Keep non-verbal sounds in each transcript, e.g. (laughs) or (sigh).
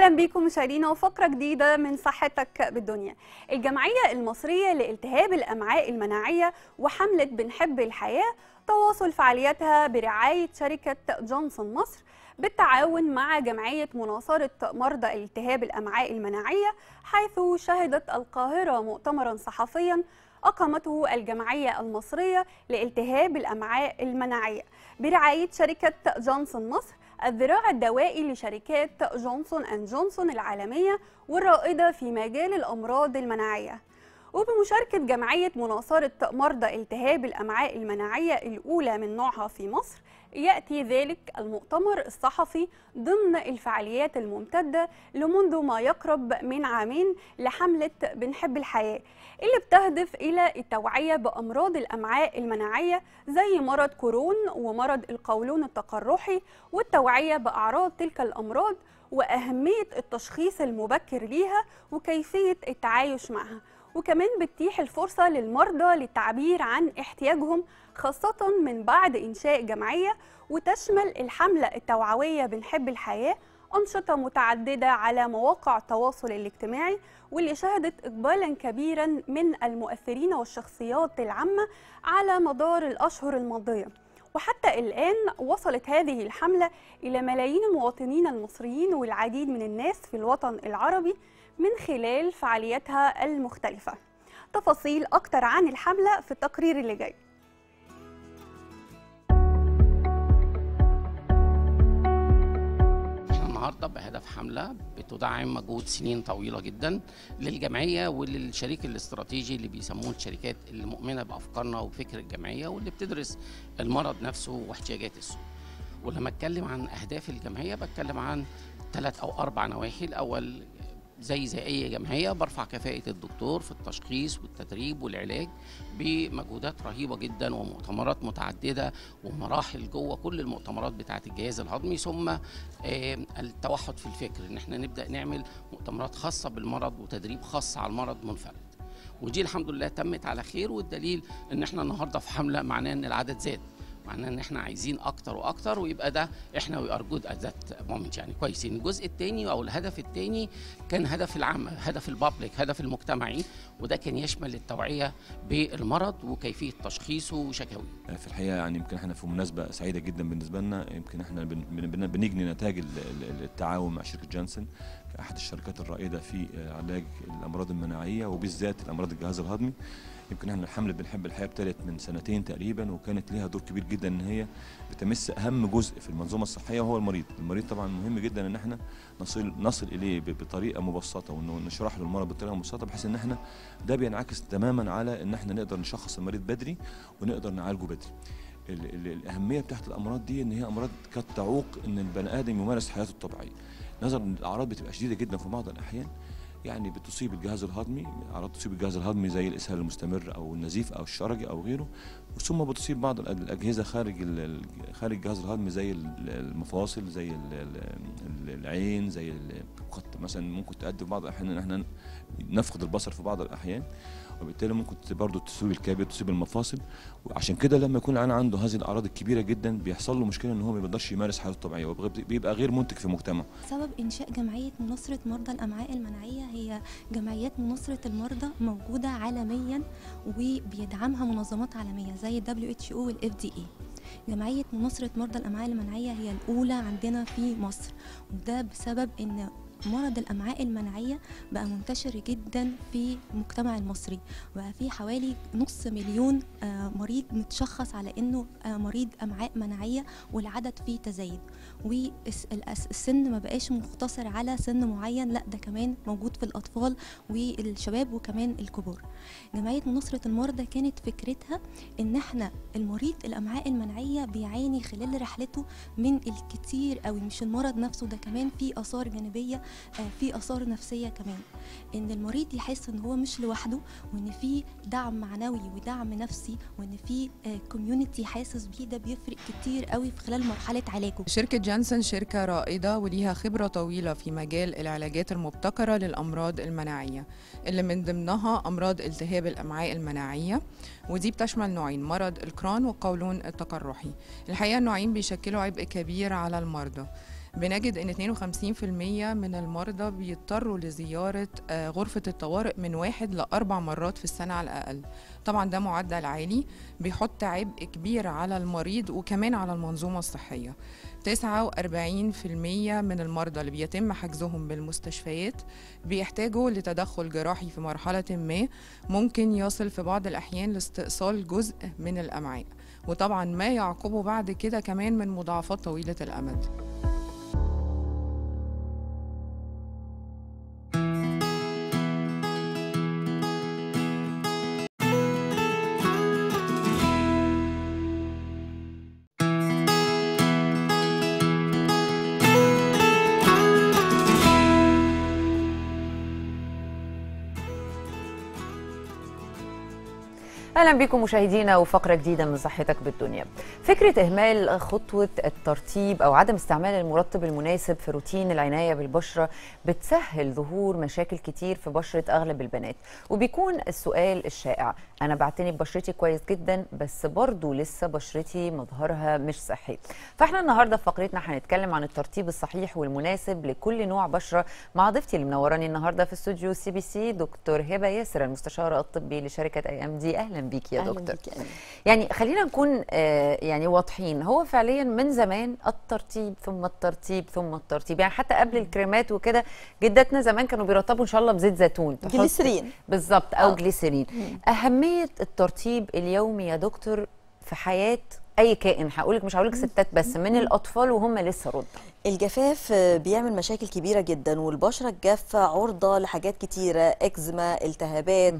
اهلا بيكم مشاهدينا وفقره جديده من صحتك بالدنيا الجمعيه المصريه لالتهاب الامعاء المناعيه وحمله بنحب الحياه تواصل فعالياتها برعايه شركه جونسون مصر بالتعاون مع جمعية مناصرة مرضى التهاب الأمعاء المناعية حيث شهدت القاهرة مؤتمرا صحفيا أقامته الجمعية المصرية لالتهاب الأمعاء المناعية برعاية شركة جونسون مصر الذراع الدوائي لشركات جونسون أند جونسون العالمية والرائدة في مجال الأمراض المناعية وبمشاركة جمعية مناصرة مرضى التهاب الأمعاء المناعية الأولى من نوعها في مصر يأتي ذلك المؤتمر الصحفي ضمن الفعاليات الممتدة لمنذ ما يقرب من عامين لحملة بنحب الحياة اللي بتهدف إلى التوعية بأمراض الأمعاء المناعية زي مرض كورون ومرض القولون التقرحي والتوعية بأعراض تلك الأمراض وأهمية التشخيص المبكر ليها وكيفية التعايش معها وكمان بتتيح الفرصة للمرضى للتعبير عن احتياجهم خاصة من بعد إنشاء جمعية وتشمل الحملة التوعوية بنحب الحياة أنشطة متعددة على مواقع التواصل الاجتماعي واللي شهدت إقبالا كبيرا من المؤثرين والشخصيات العامة على مدار الأشهر الماضية وحتى الآن وصلت هذه الحملة إلى ملايين المواطنين المصريين والعديد من الناس في الوطن العربي من خلال فعالياتها المختلفة تفاصيل أكتر عن الحملة في التقرير اللي جاي النهارده بهدف حمله بتدعم مجهود سنين طويله جدا للجمعيه وللشريك الاستراتيجي اللي بيسموه الشركات اللي مؤمنه بافكارنا وفكر الجمعيه واللي بتدرس المرض نفسه واحتياجات السوق. ولما اتكلم عن اهداف الجمعيه بتكلم عن ثلاث او اربع نواحي الاول زي زي اي جمعيه برفع كفاءه الدكتور في التشخيص والتدريب والعلاج بمجهودات رهيبه جدا ومؤتمرات متعدده ومراحل جوه كل المؤتمرات بتاعه الجهاز الهضمي ثم التوحد في الفكر ان احنا نبدا نعمل مؤتمرات خاصه بالمرض وتدريب خاص على المرض منفرد ودي الحمد لله تمت على خير والدليل ان احنا النهارده في حمله معناه ان العدد زاد معناه ان احنا عايزين اكتر واكتر ويبقى ده احنا وي ار جود ذات مومنت يعني كويسين الجزء الثاني او الهدف الثاني كان هدف العام هدف البابليك هدف المجتمعي وده كان يشمل التوعيه بالمرض وكيفيه تشخيصه وشكاويه آه، في الحقيقه يعني يمكن احنا في مناسبه سعيده جدا بالنسبه لنا يمكن احنا بنجني نتائج التعاون مع شركه جانسن احد الشركات الرائده في آه، علاج الامراض المناعيه وبالذات الامراض الجهاز الهضمي يمكن احنا الحمله بنحب الحياه ابتدت من سنتين تقريبا وكانت ليها دور كبير جدا ان هي بتمس اهم جزء في المنظومه الصحيه وهو المريض، المريض طبعا مهم جدا ان احنا نصل نصل اليه بطريقه مبسطه وانه نشرح له المرض بطريقه مبسطه بحيث ان احنا ده بينعكس تماما على ان احنا نقدر نشخص المريض بدري ونقدر نعالجه بدري. الاهميه بتاعت الامراض دي ان هي امراض قد تعوق ان البني ادم يمارس حياته الطبيعيه. نظرا الاعراض بتبقى شديده جدا في بعض الاحيان يعني بتصيب الجهاز الهضمي اعراض تصيب الجهاز الهضمي زي الاسهال المستمر او النزيف او الشرجي او غيره ثم بتصيب بعض الاجهزه خارج خارج الجهاز الهضمي زي المفاصل زي العين زي مثلا ممكن تؤدي في بعض الاحيان ان احنا نفقد البصر في بعض الاحيان وبالتالي ممكن برضه تسوي الكبد تسيب المفاصل وعشان كده لما يكون العيان عنده هذه الاعراض الكبيره جدا بيحصل له مشكله ان هو ما بيقدرش يمارس حياته الطبيعيه وبيبقى غير منتج في المجتمع. سبب انشاء جمعيه مناصره مرضى الامعاء المناعيه هي جمعيات مناصره المرضى موجوده عالميا وبيدعمها منظمات عالميه زي الدبليو اتش او والاف دي اي جمعيه مناصره مرضى الامعاء المناعيه هي الاولى عندنا في مصر وده بسبب ان مرض الامعاء المناعيه بقى منتشر جدا في المجتمع المصري بقى في حوالي نص مليون آه، مريض متشخص على انه آه، مريض امعاء مناعيه والعدد فيه تزايد والسن ما بقاش مقتصر على سن معين لا ده كمان موجود في الأطفال والشباب وكمان الكبار جمعية نصرة المرضى كانت فكرتها إن احنا المريض الأمعاء المناعية بيعاني خلال رحلته من الكتير أو مش المرض نفسه ده كمان في آثار جانبية آه، في آثار نفسية كمان إن المريض يحس إن هو مش لوحده وإن في دعم معنوي ودعم نفسي وإن في كوميونتي آه، حاسس بيه ده بيفرق كتير قوي في خلال مرحلة علاجه شركة جانسن شركة رائدة وليها خبرة طويلة في مجال العلاجات المبتكرة للأمراض المناعية اللي من ضمنها أمراض التهاب الأمعاء المناعية ودي بتشمل نوعين مرض الكران والقولون التقرحي الحقيقة النوعين بيشكلوا عبء كبير على المرضى بنجد ان 52% من المرضى بيضطروا لزيارة آه، غرفة الطوارئ من واحد لأربع مرات في السنة على الأقل طبعا ده معدل عالي بيحط عبء كبير على المريض وكمان على المنظومة الصحية 49% من المرضى اللي بيتم حجزهم بالمستشفيات بيحتاجوا لتدخل جراحي في مرحلة ما ممكن يصل في بعض الأحيان لاستئصال جزء من الأمعاء وطبعا ما يعقبه بعد كده كمان من مضاعفات طويلة الأمد اهلا بكم مشاهدينا وفقره جديده من صحتك بالدنيا فكره اهمال خطوه الترطيب او عدم استعمال المرطب المناسب في روتين العنايه بالبشره بتسهل ظهور مشاكل كتير في بشره اغلب البنات وبيكون السؤال الشائع انا بعتني ببشرتي كويس جدا بس برضه لسه بشرتي مظهرها مش صحي فاحنا النهارده في فقرتنا هنتكلم عن الترطيب الصحيح والمناسب لكل نوع بشره مع ضيفتي اللي منوراني النهارده في استوديو سي بي سي دكتور هبه ياسر المستشار الطبي لشركه اي ام دي اهلا بيك يا دكتور بيك يعني خلينا نكون آه، يعني واضحين هو فعليا من زمان الترتيب ثم الترتيب ثم الترتيب يعني حتى قبل الكريمات وكده جدتنا زمان كانوا بيرطبوا ان شاء الله بزيت زيتون جليسرين بالظبط او آه. جليسرين اهميه الترتيب اليومي يا دكتور في حياه اي كائن هقول لك مش هقول لك ستات بس من الاطفال وهم لسه رضع الجفاف بيعمل مشاكل كبيرة جدا والبشرة الجافة عرضة لحاجات كتيرة اكزما التهابات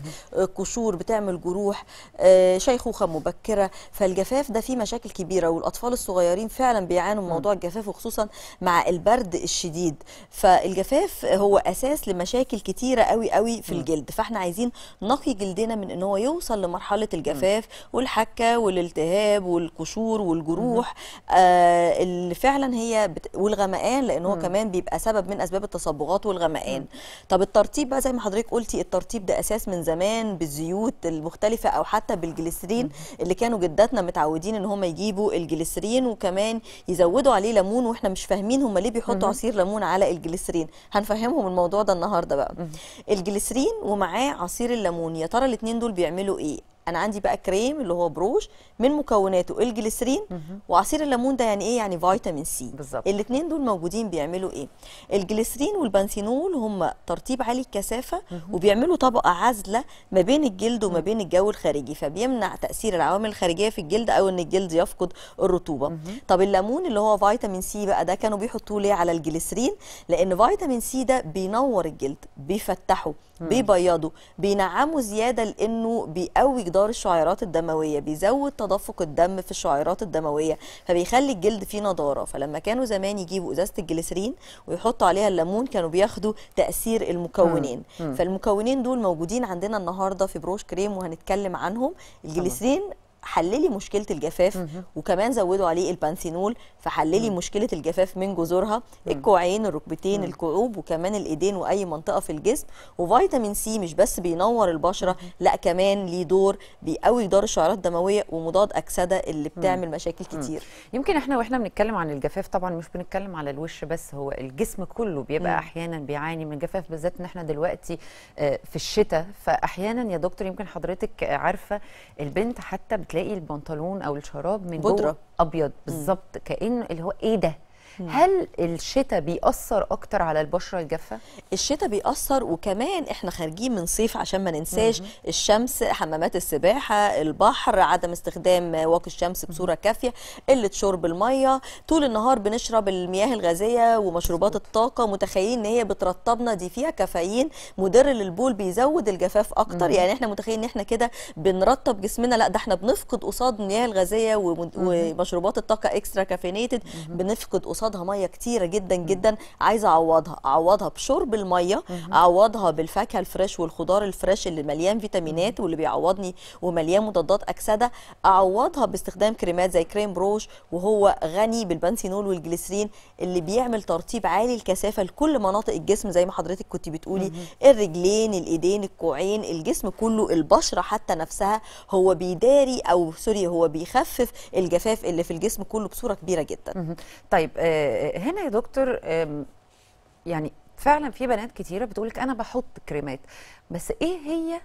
قشور بتعمل جروح آه، شيخوخة مبكرة فالجفاف ده فيه مشاكل كبيرة والأطفال الصغيرين فعلا بيعانوا من موضوع الجفاف وخصوصا مع البرد الشديد فالجفاف هو أساس لمشاكل كتيرة قوي قوي في الجلد فاحنا عايزين نقي جلدنا من ان هو يوصل لمرحلة الجفاف والحكة والالتهاب والقشور والجروح آه، اللي فعلا هي بت... والغمقان لان هو كمان بيبقى سبب من اسباب التصبغات والغمقان طب الترطيب بقى زي ما حضرتك قلتي الترطيب ده اساس من زمان بالزيوت المختلفه او حتى بالجليسرين اللي كانوا جداتنا متعودين ان هم يجيبوا الجليسرين وكمان يزودوا عليه ليمون واحنا مش فاهمين هم ليه بيحطوا عصير ليمون على الجليسرين هنفهمهم الموضوع ده النهارده بقى الجليسرين ومعاه عصير الليمون يا ترى الاثنين دول بيعملوا ايه انا عندي بقى كريم اللي هو بروش من مكوناته الجليسرين وعصير الليمون ده يعني ايه يعني فيتامين سي بالظبط الاثنين دول موجودين بيعملوا ايه الجليسرين والبنسينول هم ترطيب عالي الكثافه وبيعملوا طبقه عازله ما بين الجلد وما بين الجو الخارجي فبيمنع تاثير العوامل الخارجيه في الجلد او ان الجلد يفقد الرطوبه طب الليمون اللي هو فيتامين سي بقى ده كانوا بيحطوه ليه على الجليسرين لان فيتامين سي ده بينور الجلد بيفتحه بيبيضه بينعمه زياده لانه بيقوي جدار مقدار الشعيرات الدمويه بيزود تدفق الدم في الشعيرات الدمويه فبيخلي الجلد فيه نضاره فلما كانوا زمان يجيبوا ازازه الجليسرين ويحطوا عليها الليمون كانوا بياخدوا تاثير المكونين فالمكونين دول موجودين عندنا النهارده في بروش كريم وهنتكلم عنهم الجليسرين حللي مشكله الجفاف وكمان زودوا عليه البانثينول فحللي مشكله الجفاف من جذورها الكوعين الركبتين الكعوب وكمان الايدين واي منطقه في الجسم وفيتامين سي مش بس بينور البشره لا كمان ليه دور بيقوي جدار الشعيرات الدمويه ومضاد اكسده اللي بتعمل مشاكل كتير يمكن احنا واحنا بنتكلم عن الجفاف طبعا مش بنتكلم على الوش بس هو الجسم كله بيبقى احيانا بيعاني من الجفاف بالذات ان احنا دلوقتي آه، في الشتاء فاحيانا يا دكتور يمكن حضرتك عارفه البنت حتى هتلاقي البنطلون او الشراب من بودرة. جوه ابيض بالظبط كانه اللي هو ايه ده هل الشتاء بيأثر أكتر على البشرة الجافة؟ الشتاء بيأثر وكمان إحنا خارجين من صيف عشان ما ننساش مم. الشمس حمامات السباحة البحر عدم استخدام واقي الشمس بصورة كافية قلة شرب المية طول النهار بنشرب المياه الغازية ومشروبات الطاقة متخيلين إن هي بترطبنا دي فيها كافيين مدر للبول بيزود الجفاف أكتر مم. يعني إحنا متخيلين إن إحنا كده بنرطب جسمنا لا ده إحنا بنفقد قصاد المياه الغازية ومشروبات الطاقة إكسترا كافينيتد بنفقد قصاد قصادها ميه كتيره جدا جدا عايزه اعوضها اعوضها بشرب الميه اعوضها بالفاكهه الفريش والخضار الفريش اللي مليان فيتامينات واللي بيعوضني ومليان مضادات اكسده اعوضها باستخدام كريمات زي كريم بروش وهو غني بالبنسينول والجليسرين اللي بيعمل ترطيب عالي الكثافه لكل مناطق الجسم زي ما حضرتك كنت بتقولي الرجلين الايدين الكوعين الجسم كله البشره حتى نفسها هو بيداري او سوري هو بيخفف الجفاف اللي في الجسم كله بصوره كبيره جدا طيب آه، آه، هنا يا دكتور يعني فعلا في بنات كتيره بتقولك انا بحط كريمات بس ايه هي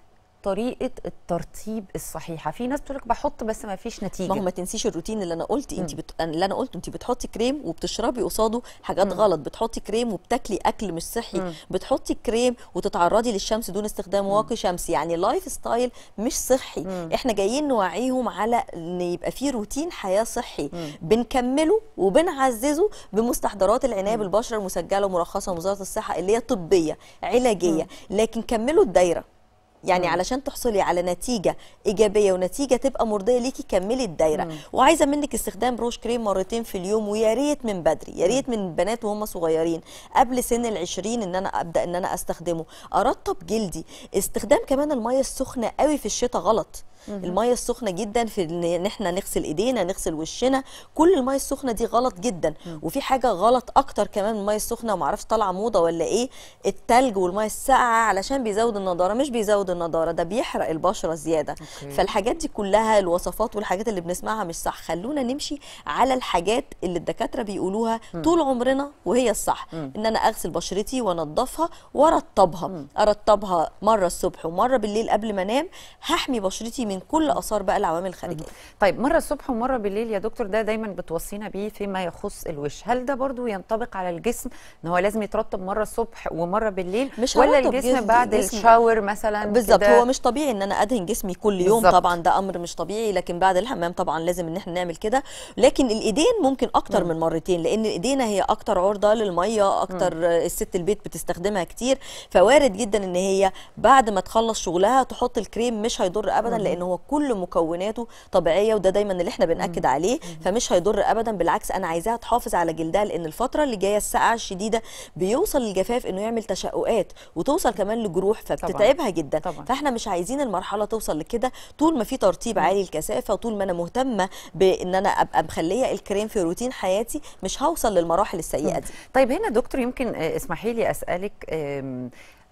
طريقه الترطيب الصحيحه في ناس تقولك لك بحط بس ما فيش نتيجه ما هو ما تنسيش الروتين اللي انا قلت انت بت... اللي انا قلته انت بتحطي كريم وبتشربي قصاده حاجات مم. غلط بتحطي كريم وبتاكلي اكل مش صحي مم. بتحطي كريم وتتعرضي للشمس دون استخدام واقي شمسي يعني لايف ستايل مش صحي مم. احنا جايين نوعيهم على ان يبقى في روتين حياه صحي مم. بنكمله وبنعززه بمستحضرات العنايه بالبشره المسجله ومرخصه من وزاره الصحه اللي هي طبيه علاجيه مم. لكن كملوا الدايره يعني علشان تحصلي على نتيجه ايجابيه ونتيجه تبقى مرضيه ليكي كملي الدايره وعايزه منك استخدام روش كريم مرتين في اليوم ويا ريت من بدري يا ريت من البنات وهم صغيرين قبل سن ال20 ان انا ابدا ان انا استخدمه ارطب جلدي استخدام كمان الميه السخنه قوي في الشتاء غلط الميه السخنه جدا في ان احنا نغسل ايدينا نغسل وشنا كل الميه السخنه دي غلط جدا مم. وفي حاجه غلط اكتر كمان من الميه السخنه وما اعرفش طالعه موضه ولا ايه التلج والميه الساقعه علشان بيزود النضاره مش بيزود النضاره ده بيحرق البشره زياده أوكي. فالحاجات دي كلها الوصفات والحاجات اللي بنسمعها مش صح خلونا نمشي على الحاجات اللي الدكاتره بيقولوها مم. طول عمرنا وهي الصح مم. ان انا اغسل بشرتي وانضفها وارطبها ارطبها مره الصبح ومره بالليل قبل ما انام هحمي بشرتي من من كل اثار بقى العوامل الخارجيه طيب مره الصبح ومره بالليل يا دكتور ده دايما بتوصينا بيه فيما يخص الوش هل ده برضو ينطبق على الجسم ان هو لازم يترطب مره الصبح ومره بالليل مش ولا الجسم بعد جسم الشاور مثلا بالظبط هو مش طبيعي ان انا ادهن جسمي كل يوم بالزبط. طبعا ده امر مش طبيعي لكن بعد الحمام طبعا لازم ان احنا نعمل كده لكن الايدين ممكن اكتر مم. من مرتين لان ايدينا هي اكتر عرضه للميه اكتر مم. الست البيت بتستخدمها كتير فوارد جدا ان هي بعد ما تخلص شغلها تحط الكريم مش هيضر ابدا لان هو كل مكوناته طبيعيه وده دايما اللي احنا بناكد عليه فمش هيضر ابدا بالعكس انا عايزاها تحافظ على جلدها لان الفتره اللي جايه السقعه الشديده بيوصل الجفاف انه يعمل تشققات وتوصل كمان لجروح فبتتعبها جدا طبعا. فاحنا مش عايزين المرحله توصل لكده طول ما في ترطيب عالي الكثافه وطول ما انا مهتمه بان انا ابقى مخليه الكريم في روتين حياتي مش هوصل للمراحل السيئه دي طيب هنا دكتور يمكن آه، اسمحي لي اسالك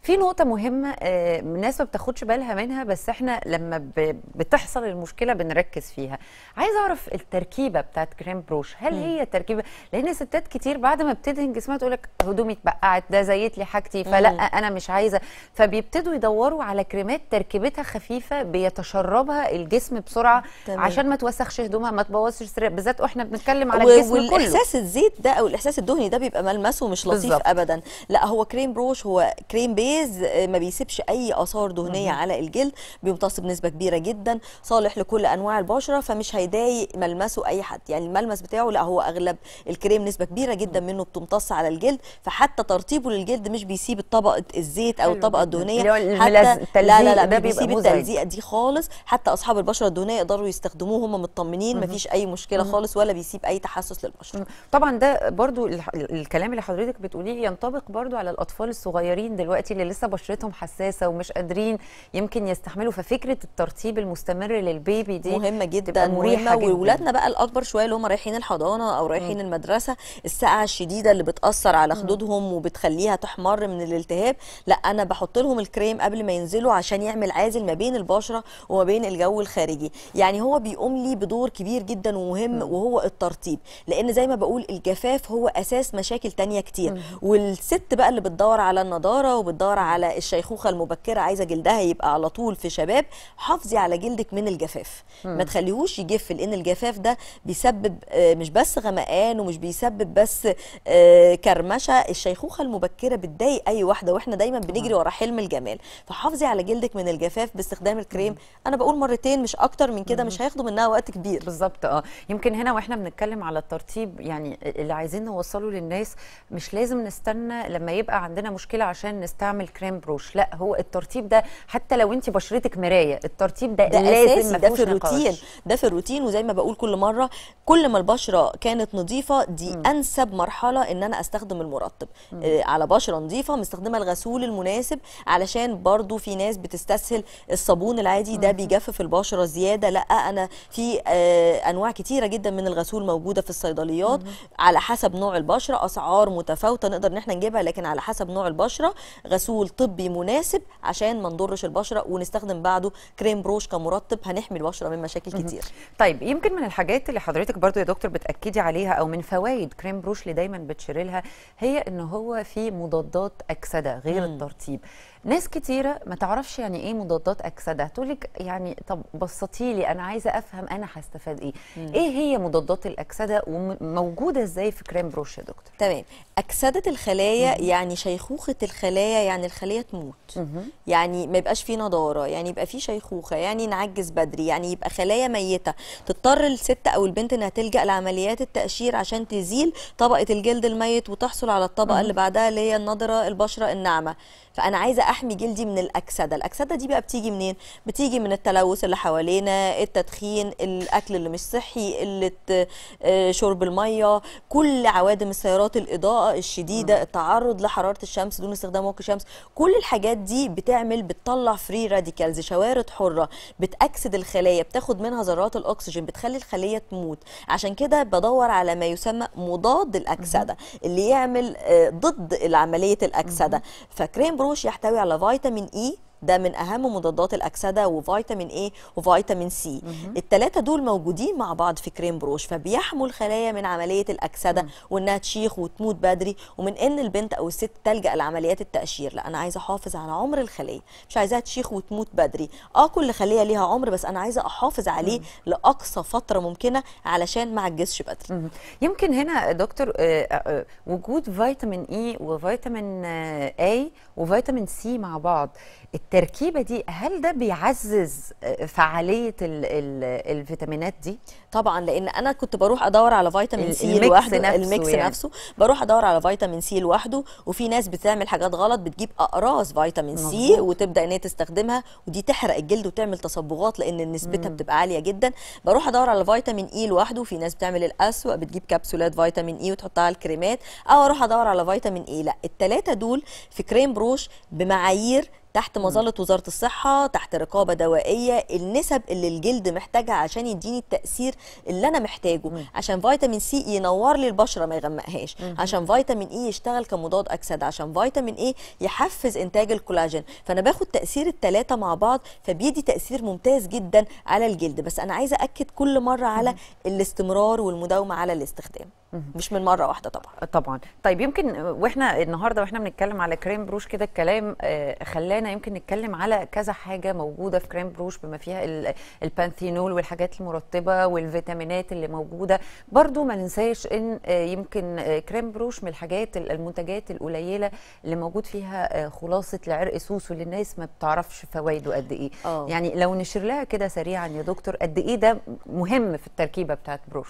في نقطة مهمة آه، الناس ما بتاخدش بالها منها بس احنا لما بتحصل المشكلة بنركز فيها. عايز اعرف التركيبة بتاعت كريم بروش، هل هي تركيبة لأن ستات كتير بعد ما بتدهن جسمها تقول لك هدومي اتبقعت ده زيت لي حاجتي فلا أنا مش عايزة فبيبتدوا يدوروا على كريمات تركيبتها خفيفة بيتشربها الجسم بسرعة تمام. عشان ما توسخش هدومها ما تبوظش بالذات واحنا بنتكلم على الجسم كله. والإحساس الزيت ده أو الإحساس الدهني ده بيبقى ملمسه مش لطيف بالزبط. أبدا، لا هو كريم بروش هو كريم بي الغاز آه، ما بيسيبش اي اثار دهنيه مم. على الجلد بيمتص بنسبه كبيره جدا صالح لكل انواع البشره فمش هيضايق ملمسه اي حد يعني الملمس بتاعه لا هو اغلب الكريم نسبه كبيره جدا منه بتمتص على الجلد فحتى ترطيبه للجلد مش بيسيب طبقه الزيت او الطبقه الدهنيه حتى لا لا لا ده بيسيب التلزيق دي خالص حتى اصحاب البشره الدهنيه يقدروا يستخدموه هم مطمنين مفيش اي مشكله خالص ولا بيسيب اي تحسس للبشره طبعا ده برضو الكلام اللي حضرتك بتقوليه ينطبق برضو على الاطفال الصغيرين دلوقتي اللي اللي لسه بشرتهم حساسه ومش قادرين يمكن يستحملوا ففكره الترطيب المستمر للبيبي دي مهمه جدا مريحه مهمة واولادنا بقى الاكبر شويه اللي هم رايحين الحضانه او رايحين م. المدرسه السقعه الشديده اللي بتاثر على خدودهم وبتخليها تحمر من الالتهاب لا انا بحط لهم الكريم قبل ما ينزلوا عشان يعمل عازل ما بين البشره وما بين الجو الخارجي يعني هو بيقوم لي بدور كبير جدا ومهم وهو الترطيب لان زي ما بقول الجفاف هو اساس مشاكل تانية كتير والست بقى اللي بتدور على النضاره وبتدور عباره على الشيخوخه المبكره عايزه جلدها يبقى على طول في شباب حافظي على جلدك من الجفاف مم. ما تخليهوش يجف لان الجفاف ده بيسبب آه، مش بس غمقان ومش بيسبب بس آه، كرمشه الشيخوخه المبكره بتضايق اي واحده واحنا دايما بنجري ورا حلم الجمال فحافظي على جلدك من الجفاف باستخدام الكريم مم. انا بقول مرتين مش اكتر من كده مش هياخدوا منها وقت كبير بالظبط اه يمكن هنا واحنا بنتكلم على الترطيب يعني اللي عايزين نوصله للناس مش لازم نستنى لما يبقى عندنا مشكله عشان نستعمل نعمل كريم بروش لا هو الترطيب ده حتى لو انت بشرتك مرايه الترطيب ده, ده لازم ده في الروتين ده في الروتين وزي ما بقول كل مره كل ما البشره كانت نظيفه دي م. انسب مرحله ان انا استخدم المرطب م. آه على بشره نظيفه مستخدمه الغسول المناسب علشان برضو في ناس بتستسهل الصابون العادي ده بيجفف البشره زياده لا انا في آه انواع كتيره جدا من الغسول موجوده في الصيدليات م. على حسب نوع البشره اسعار متفاوته نقدر ان احنا نجيبها لكن على حسب نوع البشره غسول محصول طبي مناسب عشان ما نضرش البشره ونستخدم بعده كريم بروش كمرطب هنحمي البشره من مشاكل كتير طيب يمكن من الحاجات اللي حضرتك برضو يا دكتور بتاكدي عليها او من فوائد كريم بروش اللي دايما بتشيري لها هي ان هو فيه مضادات اكسده غير الترطيب ناس كتيره ما تعرفش يعني ايه مضادات اكسده تقول لك يعني طب بسطي لي انا عايزه افهم انا هستفاد ايه مم. ايه هي مضادات الاكسده وموجوده ازاي في كريم بروش يا دكتور تمام اكسده الخلايا مم. يعني شيخوخه الخلايا يعني الخليه تموت مم. يعني ما يبقاش في نضاره يعني يبقى في شيخوخه يعني نعجز بدري يعني يبقى خلايا ميته تضطر الست او البنت انها تلجا لعمليات التقشير عشان تزيل طبقه الجلد الميت وتحصل على الطبقه مم. اللي بعدها اللي هي النضره البشره الناعمه فانا عايزه احمي جلدي من الاكسده الاكسده دي بقى بتيجي منين بتيجي من التلوث اللي حوالينا التدخين الاكل اللي مش صحي قله آه، شرب الميه كل عوادم السيارات الاضاءه الشديده التعرض لحراره الشمس دون استخدام واقي شمس كل الحاجات دي بتعمل بتطلع فري راديكالز شوارد حره بتاكسد الخلايا بتاخد منها ذرات الاكسجين بتخلي الخليه تموت عشان كده بدور على ما يسمى مضاد الاكسده اللي يعمل آه، ضد عمليه الاكسده فكريم بروش يحتوي على فيتامين اي e ده من اهم مضادات الاكسده وفيتامين اي وفيتامين سي الثلاثه دول موجودين مع بعض في كريم بروش فبيحموا الخلايا من عمليه الاكسده وانها تشيخ وتموت بدري ومن ان البنت او الست تلجا لعمليات التاشير لا انا عايزه احافظ على عمر الخليه مش عايزاها تشيخ وتموت بدري اه كل خليه ليها عمر بس انا عايزه احافظ عليه مم. لاقصى فتره ممكنه علشان ما عجزش بدري مم. يمكن هنا دكتور آه، آه، آه، وجود فيتامين اي e وفيتامين اي وفيتامين سي مع بعض التركيبه دي هل ده بيعزز آه، فعاليه الـ الـ الفيتامينات دي طبعا لان انا كنت بروح ادور على فيتامين سي لوحده نفسه الميكس يعني. نفسه بروح ادور على فيتامين سي لوحده وفي ناس بتعمل حاجات غلط بتجيب اقراص فيتامين سي وتبدا ان هي تستخدمها ودي تحرق الجلد وتعمل تصبغات لان نسبتها بتبقى عاليه جدا بروح ادور على فيتامين اي e لوحده وفي ناس بتعمل الاسوأ بتجيب كبسولات فيتامين اي e وتحطها على الكريمات او اروح ادور على فيتامين اي e. لا الثلاثه دول في كريم بروش بمعايير تحت مظله وزاره الصحه تحت رقابه دوائيه النسب اللي الجلد محتاجها عشان يديني التاثير اللي انا محتاجه مم. عشان فيتامين سي ينور لي البشره ما يغمقهاش مم. عشان فيتامين اي يشتغل كمضاد اكسده عشان فيتامين اي يحفز انتاج الكولاجين فانا باخد تاثير التلاتة مع بعض فبيدي تاثير ممتاز جدا على الجلد بس انا عايزه اكد كل مره على الاستمرار والمداومه على الاستخدام مش من مره واحده طبعا طبعا طيب يمكن واحنا النهارده واحنا بنتكلم على كريم بروش كده الكلام آه، خلانا يمكن نتكلم على كذا حاجه موجوده في كريم بروش بما فيها البانثينول والحاجات المرطبه والفيتامينات اللي موجوده برضو ما ننساش ان آه، يمكن آه، كريم بروش من الحاجات المنتجات القليله اللي موجود فيها خلاصه لعرق سوس واللي الناس ما بتعرفش فوائده قد ايه أوه. يعني لو نشر لها كده سريعا يا دكتور قد ايه ده مهم في التركيبه بتاعت بروش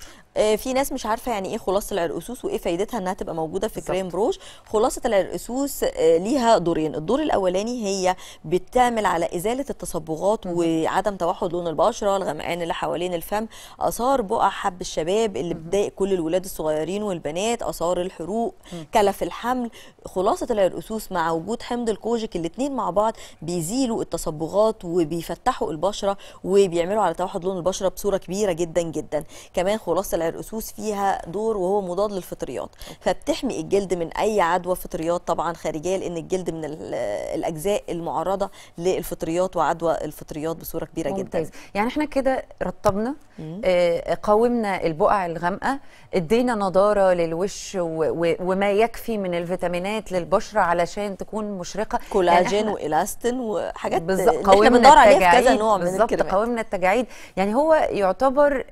في ناس مش عارفه يعني ايه خلاصه العرقسوس وايه فايدتها انها تبقى موجوده في كريم بروش خلاصه العرقسوس آه، ليها دورين الدور الاولاني هي بتعمل على ازاله التصبغات وعدم توحد لون البشره الغمقان اللي حوالين الفم اثار بقع حب الشباب اللي بتضايق كل الولاد الصغيرين والبنات اثار الحروق كلف الحمل خلاصه العرقسوس مع وجود حمض الكوجك الاثنين مع بعض بيزيلوا التصبغات وبيفتحوا البشره وبيعملوا على توحد لون البشره بصوره كبيره جدا جدا كمان خلاصه العرقسوس فيها دور وهو مضاد للفطريات فبتحمي الجلد من اي عدوى فطريات طبعا خارجيه لان الجلد من الاجزاء المعرضه للفطريات وعدوى الفطريات بصوره كبيره ممتاز. جدا يعني احنا كده رطبنا آه، قاومنا البقع الغامقه ادينا نضاره للوش وما يكفي من الفيتامينات للبشره علشان تكون مشرقه يعني كولاجين يعني والاستين وحاجات بالظبط قاومنا التجاعيد بالظبط قاومنا التجاعيد يعني هو يعتبر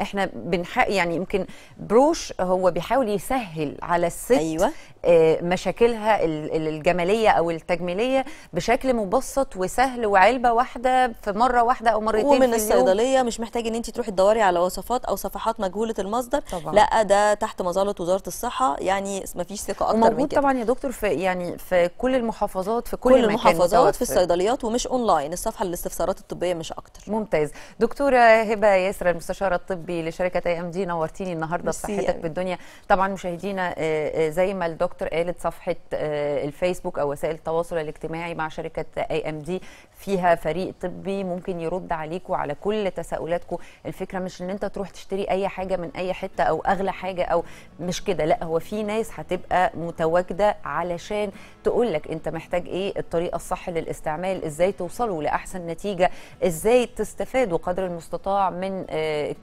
احنا بنحق يعني يمكن برو ملوش هو بيحاول يسهل على الست أيوة. آه، مشاكلها الجماليه او التجميليه بشكل مبسط وسهل وعلبه واحده في مره واحده او مرتين ومن في الصيدليه مش محتاج ان انت تروحي تدوري على وصفات او صفحات مجهوله المصدر طبعا. لا ده تحت مظله وزاره الصحه يعني مفيش ثقه اكتر موجود من كده. طبعا يا دكتور في يعني في كل المحافظات في كل, كل المحافظات في الصيدليات ومش اونلاين الصفحه للاستفسارات الطبيه مش اكتر ممتاز دكتوره هبه ياسر المستشار الطبي لشركه اي ام دي نورتيني النهارده في حياتك بالدنيا طبعا مشاهدينا آه، آه، زي ما الدكتور قالت صفحه آه، الفيسبوك او وسائل التواصل الاجتماعي مع شركه اي ام دي فيها فريق طبي ممكن يرد عليكم على كل تساؤلاتكم الفكره مش ان انت تروح تشتري اي حاجه من اي حته او اغلى حاجه او مش كده لا هو في ناس هتبقى متواجده علشان تقول لك انت محتاج ايه الطريقه الصح للاستعمال ازاي توصلوا لاحسن نتيجه ازاي تستفادوا قدر المستطاع من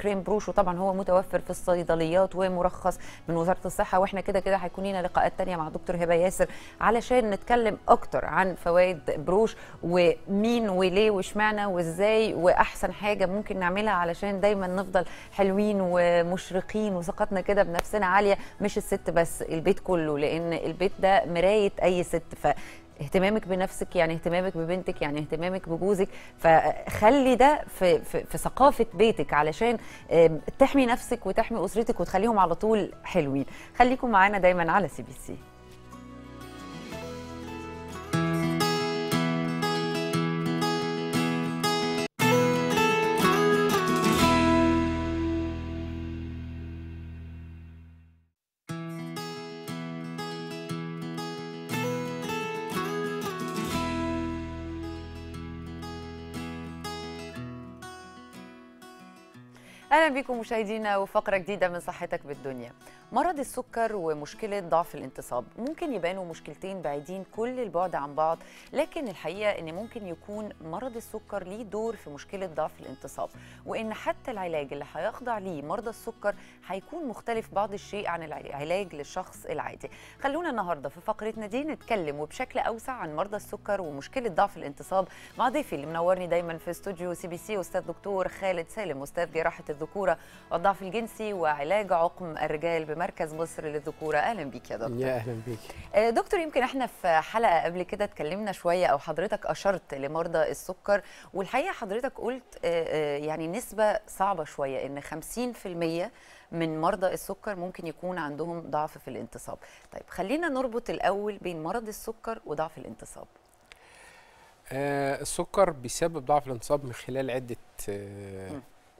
كريم بروش وطبعا هو متوفر في الصيدليات ومرخص مرخص من وزاره الصحه واحنا كده كده هيكون لنا لقاءات ثانيه مع دكتور هبه ياسر علشان نتكلم اكتر عن فوائد بروش ومين وليه واشمعنى وازاي واحسن حاجه ممكن نعملها علشان دايما نفضل حلوين ومشرقين وثقتنا كده بنفسنا عاليه مش الست بس البيت كله لان البيت ده مرايه اي ست ف اهتمامك بنفسك يعني اهتمامك ببنتك يعني اهتمامك بجوزك فخلي ده في, في, في ثقافه بيتك علشان تحمي نفسك وتحمي اسرتك وتخليهم على طول حلوين خليكم معانا دايما على سي بي سي اهلا بكم مشاهدينا وفقره جديده من صحتك بالدنيا مرض السكر ومشكله ضعف الانتصاب ممكن يبانوا مشكلتين بعيدين كل البعد عن بعض لكن الحقيقه ان ممكن يكون مرض السكر ليه دور في مشكله ضعف الانتصاب وان حتى العلاج اللي هيخضع ليه مرضى السكر هيكون مختلف بعض الشيء عن العلاج للشخص العادي خلونا النهارده في فقرتنا دي نتكلم وبشكل اوسع عن مرضى السكر ومشكله ضعف الانتصاب مع ضيفي اللي منورني دايما في استوديو سي بي سي استاذ دكتور خالد سالم استاذ جراحه الذكورة والضعف الجنسي وعلاج عقم الرجال بمركز مصر للذكورة أهلا بيك يا دكتور يا أهلا بيك آه، دكتور يمكن احنا في حلقة قبل كده اتكلمنا شوية أو حضرتك أشرت لمرضى السكر والحقيقة حضرتك قلت آه، آه، يعني نسبة صعبة شوية إن 50% من مرضى السكر ممكن يكون عندهم ضعف في الانتصاب طيب خلينا نربط الأول بين مرض السكر وضعف الانتصاب آه السكر بيسبب ضعف الانتصاب من خلال عدة آه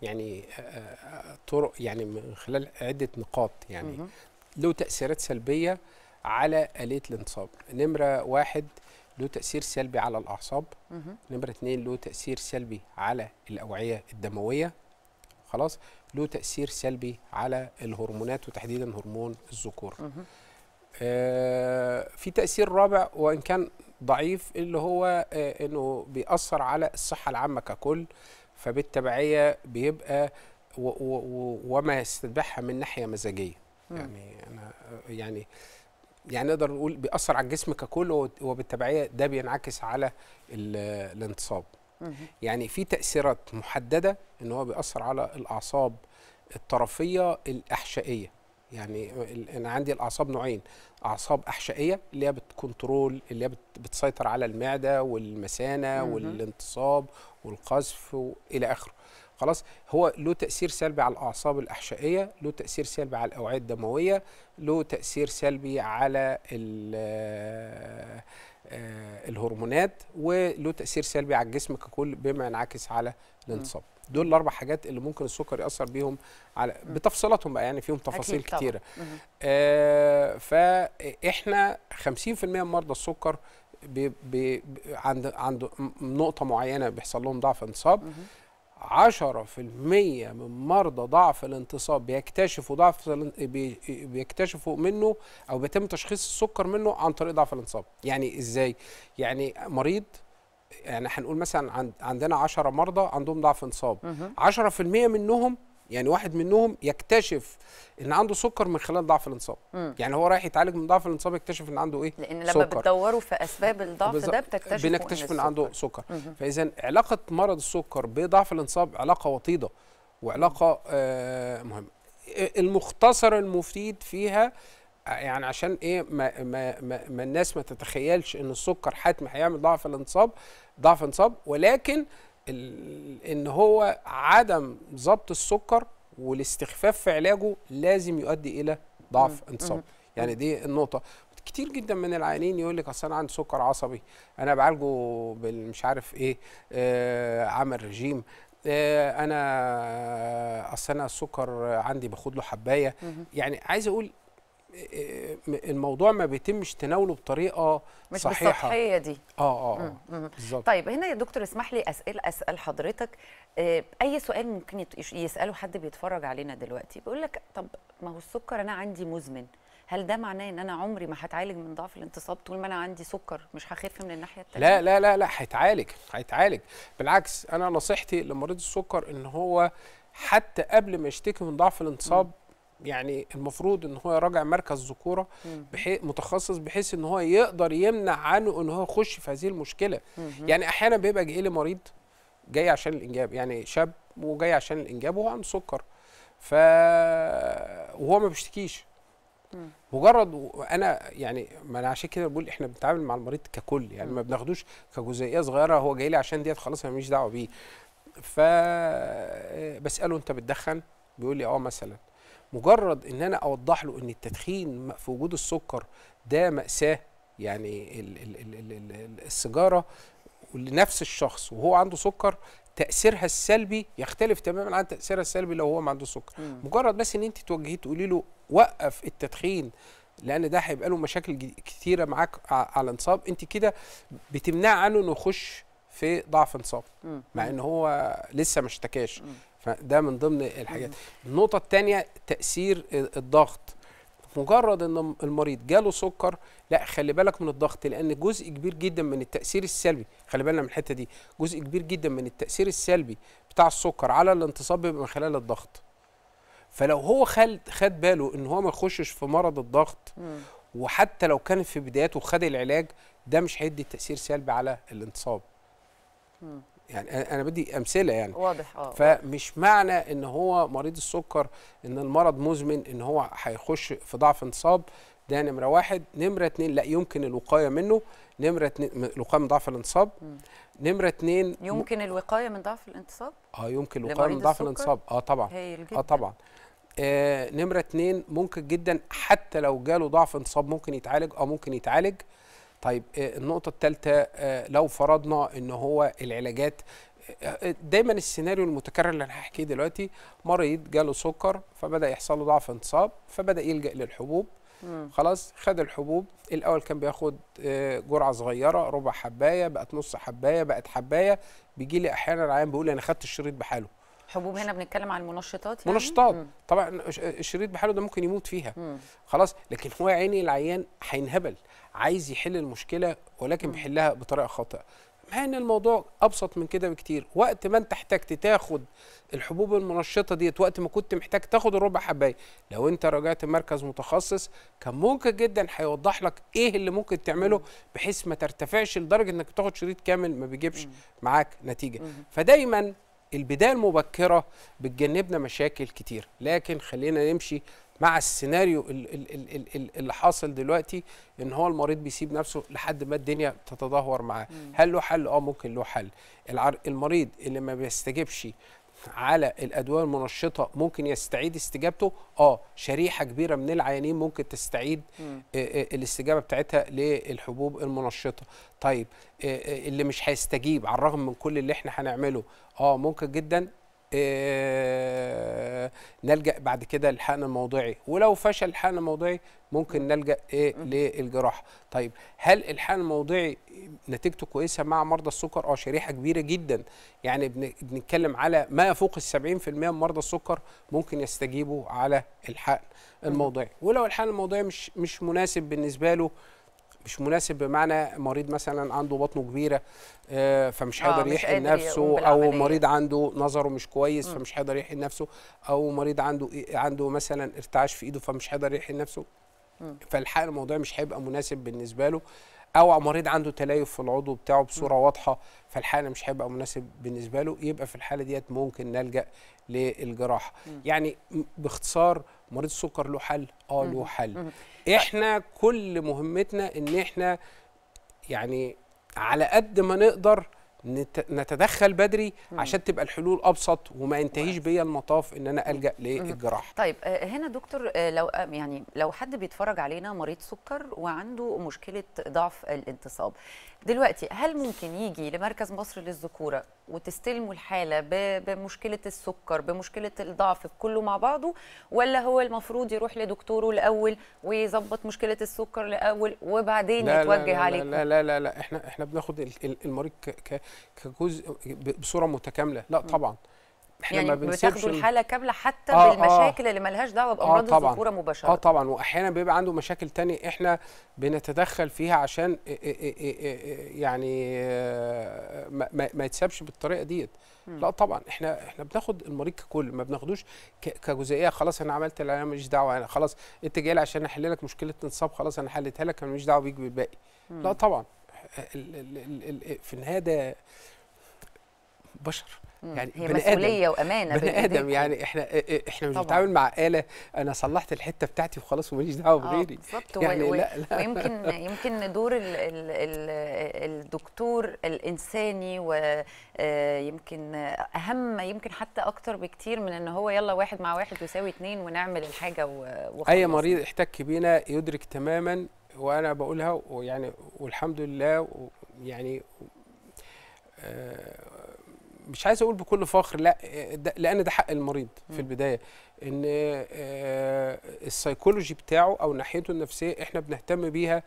يعني آه، آه، طرق يعني من خلال عده نقاط يعني له تاثيرات سلبيه على اليه الانتصاب نمره واحد له تاثير سلبي على الاعصاب نمره اثنين له تاثير سلبي على الاوعيه الدمويه خلاص له تاثير سلبي على الهرمونات وتحديدا هرمون الذكور آه في تاثير رابع وان كان ضعيف اللي هو آه انه بيأثر على الصحه العامه ككل فبالتبعيه بيبقى وما يستتبعها من ناحيه مزاجيه يعني انا يعني يعني نقدر نقول بيأثر على الجسم ككل وبالتبعيه ده بينعكس على الانتصاب يعني في تأثيرات محددة ان هو بيأثر على الأعصاب الطرفية الأحشائية يعني انا عندي الاعصاب نوعين اعصاب احشائيه اللي هي بتكنترول اللي هي بتسيطر على المعده والمثانه والانتصاب والقذف والى اخره خلاص هو له تاثير سلبي على الاعصاب الاحشائيه له تاثير سلبي على الاوعيه الدمويه له تاثير سلبي على آه، آه، الهرمونات وله تاثير سلبي على الجسم ككل بما ينعكس على للانتصاب دول الاربع حاجات اللي ممكن السكر ياثر بيهم على بتفصيلاتهم بقى يعني فيهم تفاصيل كتيره آه فاحنا 50% من مرضى السكر بي بي عند عند نقطه معينه بيحصل لهم ضعف انتصاب 10% من مرضى ضعف الانتصاب بيكتشفوا ضعف بيكتشفوا منه او بيتم تشخيص السكر منه عن طريق ضعف الانتصاب يعني ازاي يعني مريض يعني هنقول مثلا عند عندنا 10 مرضى عندهم ضعف انصاب 10% منهم يعني واحد منهم يكتشف ان عنده سكر من خلال ضعف الانصاب مم. يعني هو رايح يتعالج من ضعف الانصاب يكتشف ان عنده ايه لان لما سكر. بتدوروا في اسباب الضعف بز... ده بتكتشفوا بنكتشف ان عنده سكر فاذا علاقه مرض السكر بضعف الانصاب علاقه وطيده وعلاقه آه مهمه المختصر المفيد فيها يعني عشان ايه ما, ما, ما, ما الناس ما تتخيلش ان السكر حتمي هيعمل ضعف الانصاب ضعف انصاب ولكن ان هو عدم ضبط السكر والاستخفاف في علاجه لازم يؤدي الى ضعف انصاب يعني دي النقطه كتير جدا من العيانين يقول لك اصل انا عندي سكر عصبي انا بعالجه بالمش عارف ايه آه عمل رجيم آه انا اصل انا السكر عندي باخد له حبايه يعني عايز اقول آه، آه، الموضوع ما بيتمش تناوله بطريقه مش صحيحه مش بالسطحيه دي اه اه, آه. بالظبط طيب هنا يا دكتور اسمح لي اسال اسال حضرتك اي سؤال ممكن يساله حد بيتفرج علينا دلوقتي بيقول لك طب ما هو السكر انا عندي مزمن هل ده معناه ان انا عمري ما هتعالج من ضعف الانتصاب طول ما انا عندي سكر مش هخف من الناحيه التانيه لا لا لا لا هيتعالج هيتعالج بالعكس انا نصيحتي لمريض السكر ان هو حتى قبل ما يشتكي من ضعف الانتصاب يعني المفروض ان هو يراجع مركز ذكوره بحيث متخصص بحيث ان هو يقدر يمنع عنه ان هو يخش في هذه المشكله يعني احيانا بيبقى جاي لي مريض جاي عشان الانجاب يعني شاب وجاي عشان الانجاب وهو عنده سكر ف وهو ما بيشتكيش مجرد انا يعني ما انا عشان كده بقول احنا بنتعامل مع المريض ككل يعني ما بناخدوش كجزئيه صغيره هو جاي لي عشان ديت خلاص انا ماليش دعوه بيه ف بساله انت بتدخن بيقول لي اه مثلا مجرد ان انا اوضح له ان التدخين في وجود السكر ده ماساه يعني ال ال ال ال السيجاره لنفس الشخص وهو عنده سكر تاثيرها السلبي يختلف تماما عن تاثيرها السلبي لو هو ما عنده سكر مم. مجرد بس ان انت توجهيه تقولي له وقف التدخين لان ده هيبقى له مشاكل كثيره معاك على انصاب انت كده بتمنع عنه انه يخش في ضعف انصاب مع ان هو لسه ما اشتكاش فده من ضمن الحاجات النقطه الثانيه تاثير الضغط مجرد ان المريض جاله سكر لا خلي بالك من الضغط لان جزء كبير جدا من التاثير السلبي خلي بالنا من الحته دي جزء كبير جدا من التاثير السلبي بتاع السكر على الانتصاب بيبقى من خلال الضغط فلو هو خد خد باله ان هو ما يخشش في مرض الضغط وحتى لو كان في بداياته خد العلاج ده مش هيدي تاثير سلبي على الانتصاب يعني انا بدي امثله يعني واضح اه فمش معنى ان هو مريض السكر ان المرض مزمن ان هو هيخش في ضعف انتصاب ده نمره واحد نمره اتنين لا يمكن الوقايه منه نمره اتنين الوقايه من ضعف الانتصاب نمره اتنين يمكن الوقايه من ضعف الانتصاب؟ اه يمكن الوقايه من ضعف الانتصاب اه طبعا اه طبعا آه نمره اتنين ممكن جدا حتى لو جاله ضعف انتصاب ممكن يتعالج اه ممكن يتعالج طيب آه، النقطة الثالثة آه، لو فرضنا ان هو العلاجات آه، دايما السيناريو المتكرر اللي انا هحكيه دلوقتي مريض جاله سكر فبدا يحصل له ضعف انتصاب فبدا يلجا للحبوب مم. خلاص خد الحبوب الاول كان بياخد جرعه صغيره ربع حبايه بقت نص حبايه بقت حبايه بيجي لي احيانا العيان بيقول انا خدت الشريط بحاله حبوب هنا بنتكلم عن المنشطات يعني؟ منشطات مم. طبعا الشريط بحاله ده ممكن يموت فيها مم. خلاص لكن هو يا عيني العيان هينهبل عايز يحل المشكله ولكن بيحلها بطريقه خاطئه مع ان الموضوع ابسط من كده بكتير وقت ما انت احتجت تاخد الحبوب المنشطه ديت وقت ما كنت محتاج تاخد الربع حبايه لو انت راجعت مركز متخصص كان ممكن جدا هيوضح لك ايه اللي ممكن تعمله بحيث ما ترتفعش لدرجه انك تاخد شريط كامل ما بيجيبش معاك نتيجه فدايما البدايه المبكره بتجنبنا مشاكل كتير لكن خلينا نمشي مع السيناريو اللي حاصل دلوقتي ان هو المريض بيسيب نفسه لحد ما الدنيا تتدهور معاه هل له حل اه ممكن له حل المريض اللي ما بيستجبش على الادويه المنشطه ممكن يستعيد استجابته اه شريحه كبيره من العيانين ممكن تستعيد مم. آه، آه، الاستجابه بتاعتها للحبوب المنشطه طيب آه، اللي مش هيستجيب على الرغم من كل اللي احنا هنعمله اه ممكن جدا آه، نلجا بعد كده للحقن الموضعي ولو فشل الحقن الموضعي ممكن نلجا ايه للجراحه طيب هل الحقن الموضعي نتيجته كويسه مع مرضى السكر اه شريحه كبيره جدا يعني بنتكلم على ما يفوق ال 70% من مرضى السكر ممكن يستجيبوا على الحقن الموضعي ولو الحقن الموضعي مش مش مناسب بالنسبه له مش مناسب بمعنى مريض مثلا عنده بطنه كبيره آه، آه، فمش هيقدر يحقن نفسه او مريض عنده نظره مش كويس م. فمش هيقدر يحقن نفسه او مريض عنده عنده مثلا ارتعاش في ايده فمش هيقدر يحقن نفسه فالحق الموضوع مش هيبقى مناسب بالنسبه له او مريض عنده تليف في العضو بتاعه بصوره م. واضحه فالحاله مش هيبقى مناسب بالنسبه له يبقى في الحاله ديت ممكن نلجا للجراحه يعني باختصار مريض السكر له حل اه له حل احنا كل مهمتنا ان احنا يعني على قد ما نقدر نتدخل بدري عشان تبقى الحلول ابسط وما ينتهيش بيا المطاف ان انا الجا للجراحه. طيب آه، هنا دكتور آه، لو آه، يعني لو حد بيتفرج علينا مريض سكر وعنده مشكله ضعف الانتصاب دلوقتي هل ممكن يجي لمركز مصر للذكوره وتستلموا الحاله بمشكله السكر بمشكله الضعف كله مع بعضه ولا هو المفروض يروح لدكتوره الاول ويظبط مشكله السكر الاول وبعدين لا يتوجه عليكم؟ لا لا لا لا احنا احنا بناخد المريض ك كجزء بصوره متكامله لا طبعا احنا يعني ما بنسيبش يعني الحاله كامله حتى آه, آه. بالمشاكل آه اللي ملهاش دعوه بامراض آه الذكوره مباشره اه طبعا واحيانا بيبقى عنده مشاكل تانية احنا بنتدخل فيها عشان يعني آه، ما, ما يتسابش بالطريقه ديت لا طبعا احنا احنا بناخد المريض ككل ما بناخدوش كجزئيه خلاص انا عملت اللي ماليش دعوه انا خلاص انت جاي لي عشان احل لك مشكله انصاب خلاص انا حلتها لك انا ماليش دعوه بيك بالباقي لا طبعا في النهايه ده بشر يعني هي مسؤوليه آدم. وامانه بني ادم يعني احنا احنا مش بنتعامل مع اله انا صلحت الحته بتاعتي وخلاص وماليش دعوه آه، بغيري يعني و... لا لا ويمكن (laughs) يمكن دور الـ الـ الـ الدكتور الانساني ويمكن آه، اهم يمكن حتى اكتر بكتير من ان هو يلا واحد مع واحد يساوي اثنين ونعمل الحاجه و... وخلاص اي مريض احتك بينا يدرك تماما وانا بقولها ويعني والحمد لله يعني آه، مش عايز اقول بكل فخر لا لان ده حق المريض في البدايه ان آه، السيكولوجي بتاعه او ناحيته النفسيه احنا بنهتم بيها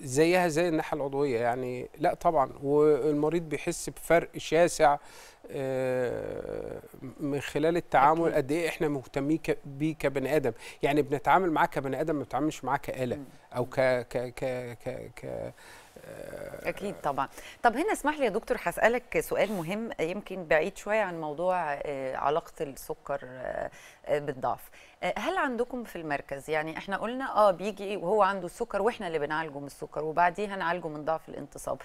زيها زي الناحيه العضويه يعني لا طبعا والمريض بيحس بفرق شاسع آه، من خلال التعامل قد ايه احنا مهتمين بيه كبني ادم يعني بنتعامل معاه كبني ادم ما بنتعاملش معاه كاله او ك ك ك ك, ك آه، اكيد طبعا طب هنا اسمح لي يا دكتور هسالك سؤال مهم يمكن بعيد شويه عن موضوع آه، علاقه السكر آه، بالضعف هل عندكم في المركز يعني احنا قلنا اه بيجي وهو عنده السكر واحنا اللي بنعالجه من السكر وبعديها نعالجه من ضعف الانتصاب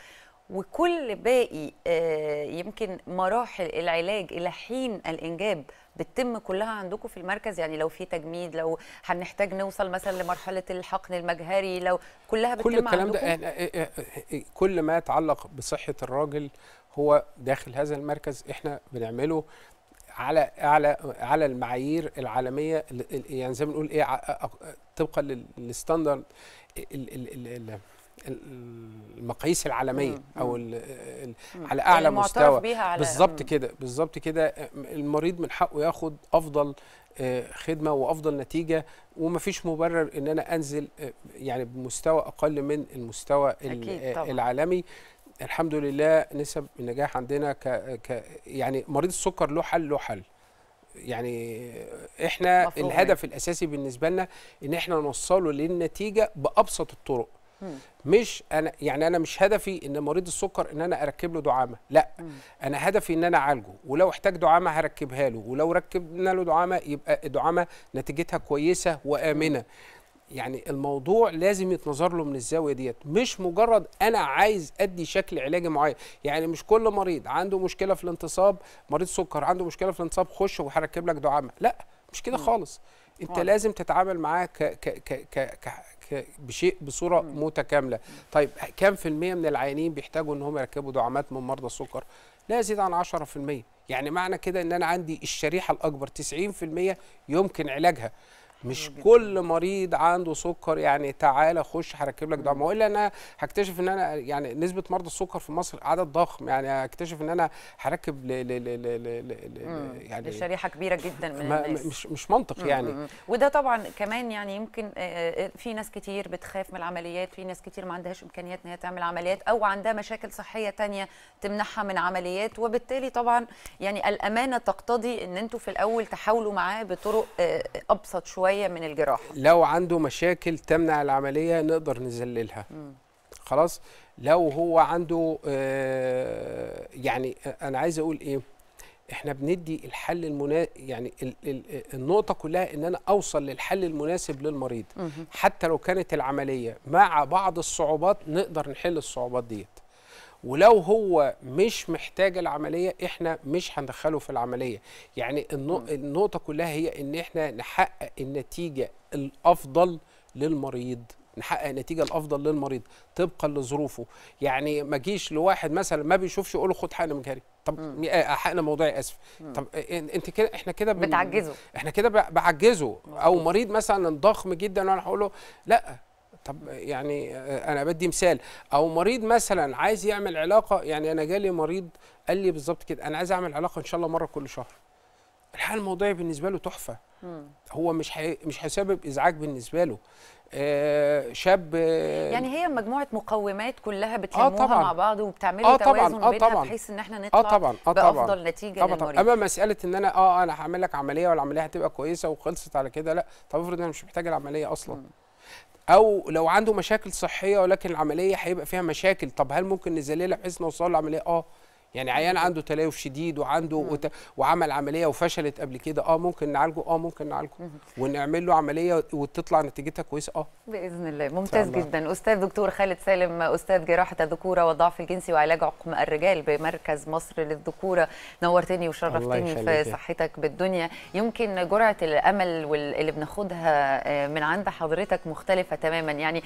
وكل باقي آه، يمكن مراحل العلاج الى حين الانجاب بتتم كلها عندكم في المركز يعني لو في تجميد لو هنحتاج نوصل مثلا لمرحله الحقن المجهري لو كلها بتتم كل الكلام عندكم؟ ده إيه، إيه، إيه، كل ما يتعلق بصحه الراجل هو داخل هذا المركز احنا بنعمله على على على المعايير العالميه يعني زي ما بنقول ايه طبقا للستاندرد المقاييس العالميه مم. او الـ الـ على اعلى مستوى بالظبط كده بالظبط كده المريض من حقه ياخد افضل آه، خدمه وافضل نتيجه ومفيش مبرر ان انا انزل آه، يعني بمستوى اقل من المستوى آه، العالمي الحمد لله نسب النجاح عندنا ك... ك يعني مريض السكر له حل له حل يعني احنا الهدف يعني. الاساسي بالنسبه لنا ان احنا نوصله للنتيجه بابسط الطرق مم. مش انا يعني انا مش هدفي ان مريض السكر ان انا اركب له دعامه لا مم. انا هدفي ان انا اعالجه ولو احتاج دعامه هركبها له ولو ركبنا له دعامه يبقى الدعامه نتيجتها كويسه وامنه مم. يعني الموضوع لازم يتنظر له من الزاويه ديت مش مجرد انا عايز ادي شكل علاجي معين يعني مش كل مريض عنده مشكله في الانتصاب مريض سكر عنده مشكله في الانتصاب خش وهركب لك دعامه لا مش كده خالص انت لازم تتعامل معاه ك ك ك ك بشيء بصوره متكامله طيب كام في الميه من العيانين بيحتاجوا ان هم يركبوا دعامات من مرضى السكر لا يزيد عن 10% يعني معنى كده ان انا عندي الشريحه الاكبر 90% يمكن علاجها مش كل مريض عنده سكر يعني تعالى خش هركب لك دعم والا انا هكتشف ان انا يعني نسبه مرضى السكر في مصر عدد ضخم يعني هكتشف ان انا هركب ل ل ل ل ل ل يعني لشريحه كبيره جدا من الناس مش مش منطق يعني مم. وده طبعا كمان يعني يمكن آه، آه، في ناس كتير بتخاف من العمليات في ناس كتير ما عندهاش امكانيات ان هي تعمل عمليات او عندها مشاكل صحيه تانية تمنعها من عمليات وبالتالي طبعا يعني الامانه تقتضي ان انتوا في الاول تحاولوا معاه بطرق آه، ابسط شويه شويه من الجراحه لو عنده مشاكل تمنع العمليه نقدر نذللها خلاص لو هو عنده آه، يعني آه، انا عايز اقول ايه احنا بندي الحل المنا... يعني ال ال النقطه كلها ان انا اوصل للحل المناسب للمريض حتى لو كانت العمليه مع بعض الصعوبات نقدر نحل الصعوبات ديت ولو هو مش محتاج العمليه احنا مش هندخله في العمليه يعني النقطه كلها هي ان احنا نحقق النتيجه الافضل للمريض نحقق النتيجه الافضل للمريض طبقا لظروفه يعني ما جيش لواحد مثلا ما بيشوفش يقوله له خد حقن مجهري طب آه، حقن موضوعي اسف طب انت كده احنا كده بتعجزه احنا كده بعجزه او مريض مثلا ضخم جدا وانا هقول له لا طب يعني آه، انا بدي مثال او مريض مثلا عايز يعمل علاقه يعني انا جالي مريض قال لي بالظبط كده انا عايز اعمل علاقه ان شاء الله مره كل شهر الحال الموضوعي بالنسبه له تحفه هو مش حي... مش هيسبب ازعاج بالنسبه له آه شاب آه يعني هي مجموعه مقومات كلها آه، بتلموها آه طبعًا مع بعض وبتعملوا آه توازن آه بينها بحيث ان احنا آه، نطلع آه طبعًا آه طبعًا بافضل نتيجه طبعًا للمريض اما مساله ان انا اه انا هعمل لك عمليه والعمليه هتبقى كويسه وخلصت على كده لا طب افرض انا مش محتاج العمليه اصلا مم. او لو عنده مشاكل صحيه ولكن العمليه هيبقى فيها مشاكل طب هل ممكن نذللها بحيث نوصله العمليه اه يعني عيان عنده تليف شديد وعنده وت... وعمل عمليه وفشلت قبل كده اه ممكن نعالجه اه ممكن نعالجه ونعمل له عمليه وتطلع نتيجتها كويسه اه باذن الله ممتاز الله. جدا استاذ دكتور خالد سالم استاذ جراحه الذكوره والضعف الجنسي وعلاج عقم الرجال بمركز مصر للذكوره نورتني وشرفتني في صحتك بالدنيا يمكن جرعه الامل واللي بناخدها آه، من عند حضرتك مختلفه تماما يعني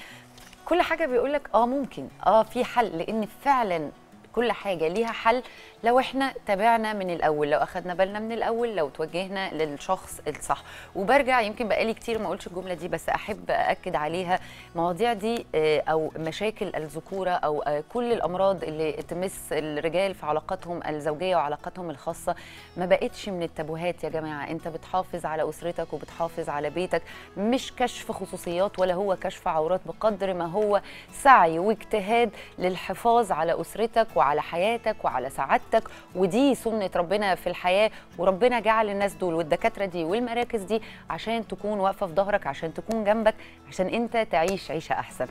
كل حاجه بيقول لك اه ممكن اه في حل لان فعلا كل حاجه ليها حل لو احنا تابعنا من الاول لو اخذنا بالنا من الاول لو توجهنا للشخص الصح وبرجع يمكن بقالي كتير ما اقولش الجمله دي بس احب ااكد عليها المواضيع دي آه، او مشاكل الذكوره او آه، كل الامراض اللي تمس الرجال في علاقاتهم الزوجيه وعلاقاتهم الخاصه ما بقتش من التابوهات يا جماعه انت بتحافظ على اسرتك وبتحافظ على بيتك مش كشف خصوصيات ولا هو كشف عورات بقدر ما هو سعي واجتهاد للحفاظ على اسرتك وعلى حياتك وعلى سعادتك حياتك ودي سنه ربنا في الحياه وربنا جعل الناس دول والدكاتره دي والمراكز دي عشان تكون واقفه في ظهرك عشان تكون جنبك عشان انت تعيش عيشه احسن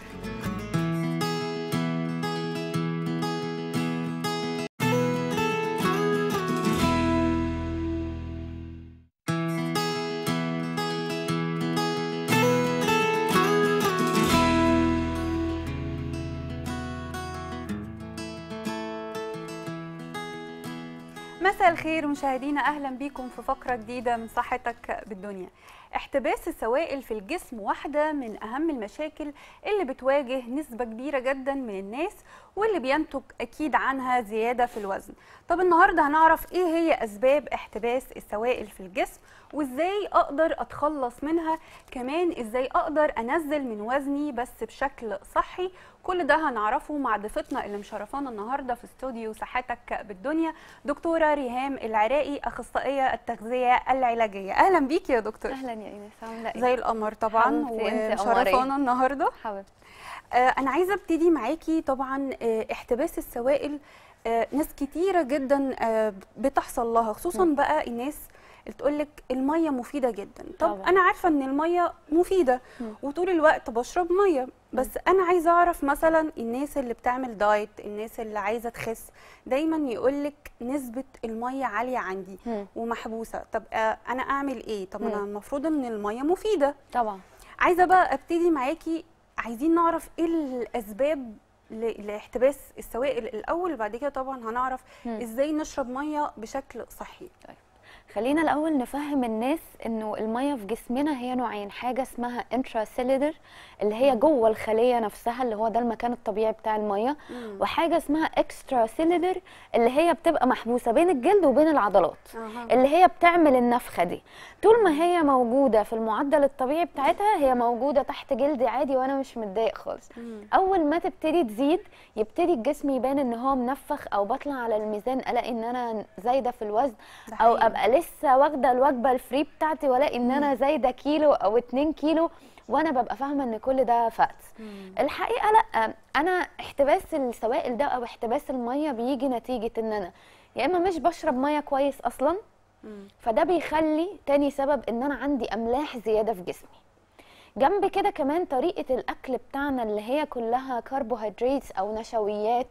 الخير مشاهدينا اهلا بيكم في فقره جديده من صحتك بالدنيا احتباس السوائل في الجسم واحده من اهم المشاكل اللي بتواجه نسبه كبيره جدا من الناس واللي بينتج أكيد عنها زيادة في الوزن طب النهاردة هنعرف إيه هي أسباب احتباس السوائل في الجسم وإزاي أقدر أتخلص منها كمان إزاي أقدر أنزل من وزني بس بشكل صحي كل ده هنعرفه مع ضيفتنا اللي مشرفانا النهارده في استوديو ساحتك بالدنيا دكتوره ريهام العراقي اخصائيه التغذيه العلاجيه اهلا بيك يا دكتور اهلا يا ايناس عامله ايه زي القمر طبعا ومشرفانا النهارده حبيبتي آه، انا عايزه ابتدي معاكي طبعا آه، احتباس السوائل آه، ناس كتيره جدا بتحصل لها خصوصا بقى الناس تقول لك الميه مفيده جدا طب طبعا. انا عارفه ان الميه مفيده وطول الوقت بشرب ميه بس انا عايزه اعرف مثلا الناس اللي بتعمل دايت الناس اللي عايزه تخس دايما يقول لك نسبه الميه عاليه عندي ومحبوسه طب انا اعمل ايه طب انا المفروض ان الميه مفيده طبعا عايزه بقى ابتدي معاكي عايزين نعرف ايه الاسباب لاحتباس السوائل الاول وبعد كده طبعا هنعرف ازاي نشرب ميه بشكل صحي طيب. خلينا الاول نفهم الناس انه الميه في جسمنا هي نوعين حاجه اسمها انترا سيلدر اللي هي جوه الخليه نفسها اللي هو ده المكان الطبيعي بتاع الميه وحاجه اسمها اكسترا سيلدر اللي هي بتبقى محبوسه بين الجلد وبين العضلات اللي هي بتعمل النفخه دي طول ما هي موجوده في المعدل الطبيعي بتاعتها هي موجوده تحت جلدي عادي وانا مش متضايق خالص اول ما تبتدي تزيد يبتدي الجسم يبان ان هو منفخ او بطلع على الميزان الاقي ان انا زايده في الوزن او ابقى لسه واخده الوجبه الفري بتاعتي ولا ان انا زايده كيلو او 2 كيلو وانا ببقى فاهمه ان كل ده فات الحقيقه لا انا احتباس السوائل ده او احتباس الميه بيجي نتيجه ان انا يا اما مش بشرب ميه كويس اصلا فده بيخلي تاني سبب ان انا عندي املاح زياده في جسمي جنب كده كمان طريقه الاكل بتاعنا اللي هي كلها كربوهيدرات او نشويات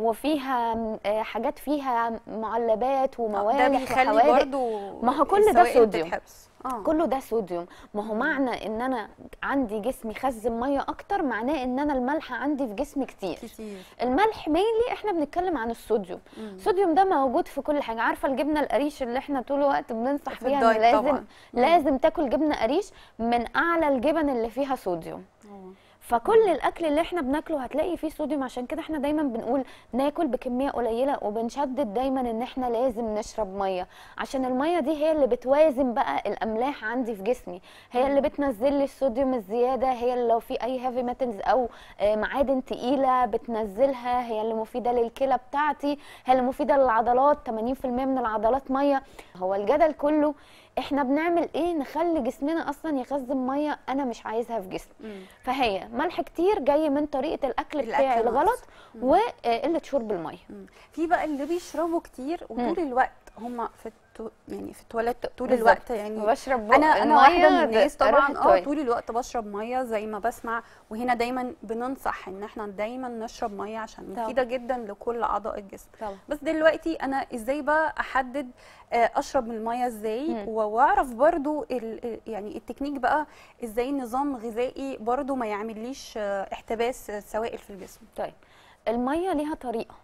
وفيها آه، حاجات فيها معلبات وموالح آه، ده بيخلي برضو ما هو كل ده صوديوم آه. كله ده صوديوم ما هو معنى ان انا عندي جسمي خزن ميه اكتر معناه ان انا الملح عندي في جسمي كتير, كتير. الملح مينلي احنا بنتكلم عن الصوديوم الصوديوم ده موجود في كل حاجه عارفه الجبنه القريش اللي احنا طول الوقت بننصح بيها ان لازم طبعا. لازم تاكل جبنه قريش من اعلى الجبن اللي فيها صوديوم فكل الاكل اللي احنا بناكله هتلاقي فيه صوديوم عشان كده احنا دايما بنقول ناكل بكميه قليله وبنشدد دايما ان احنا لازم نشرب ميه عشان الميه دي هي اللي بتوازن بقى الاملاح عندي في جسمي هي اللي بتنزل لي الصوديوم الزياده هي اللي لو في اي هيفي ميتلز او معادن تقيله بتنزلها هي اللي مفيده للكلى بتاعتي هي اللي مفيده للعضلات 80% من العضلات ميه هو الجدل كله احنا بنعمل ايه نخلي جسمنا اصلا يخزن ميه انا مش عايزها في جسمي فهي ملح كتير جاي من طريقه الاكل بتاعي الغلط وقله شرب الميه في بقى اللي بيشربوا كتير وطول الوقت هم في يعني في التواليت طول بالزبط. الوقت يعني بشرب انا انا واحده من الناس طبعا اه طول الوقت بشرب ميه زي ما بسمع وهنا دايما بننصح ان احنا دايما نشرب ميه عشان مفيده جدا لكل اعضاء الجسم طبعا. بس دلوقتي انا ازاي بقى احدد آه، اشرب الميه ازاي واعرف برضو يعني التكنيك بقى ازاي نظام غذائي برضو ما يعمليش آه، احتباس آه، سوائل في الجسم طيب الميه ليها طريقه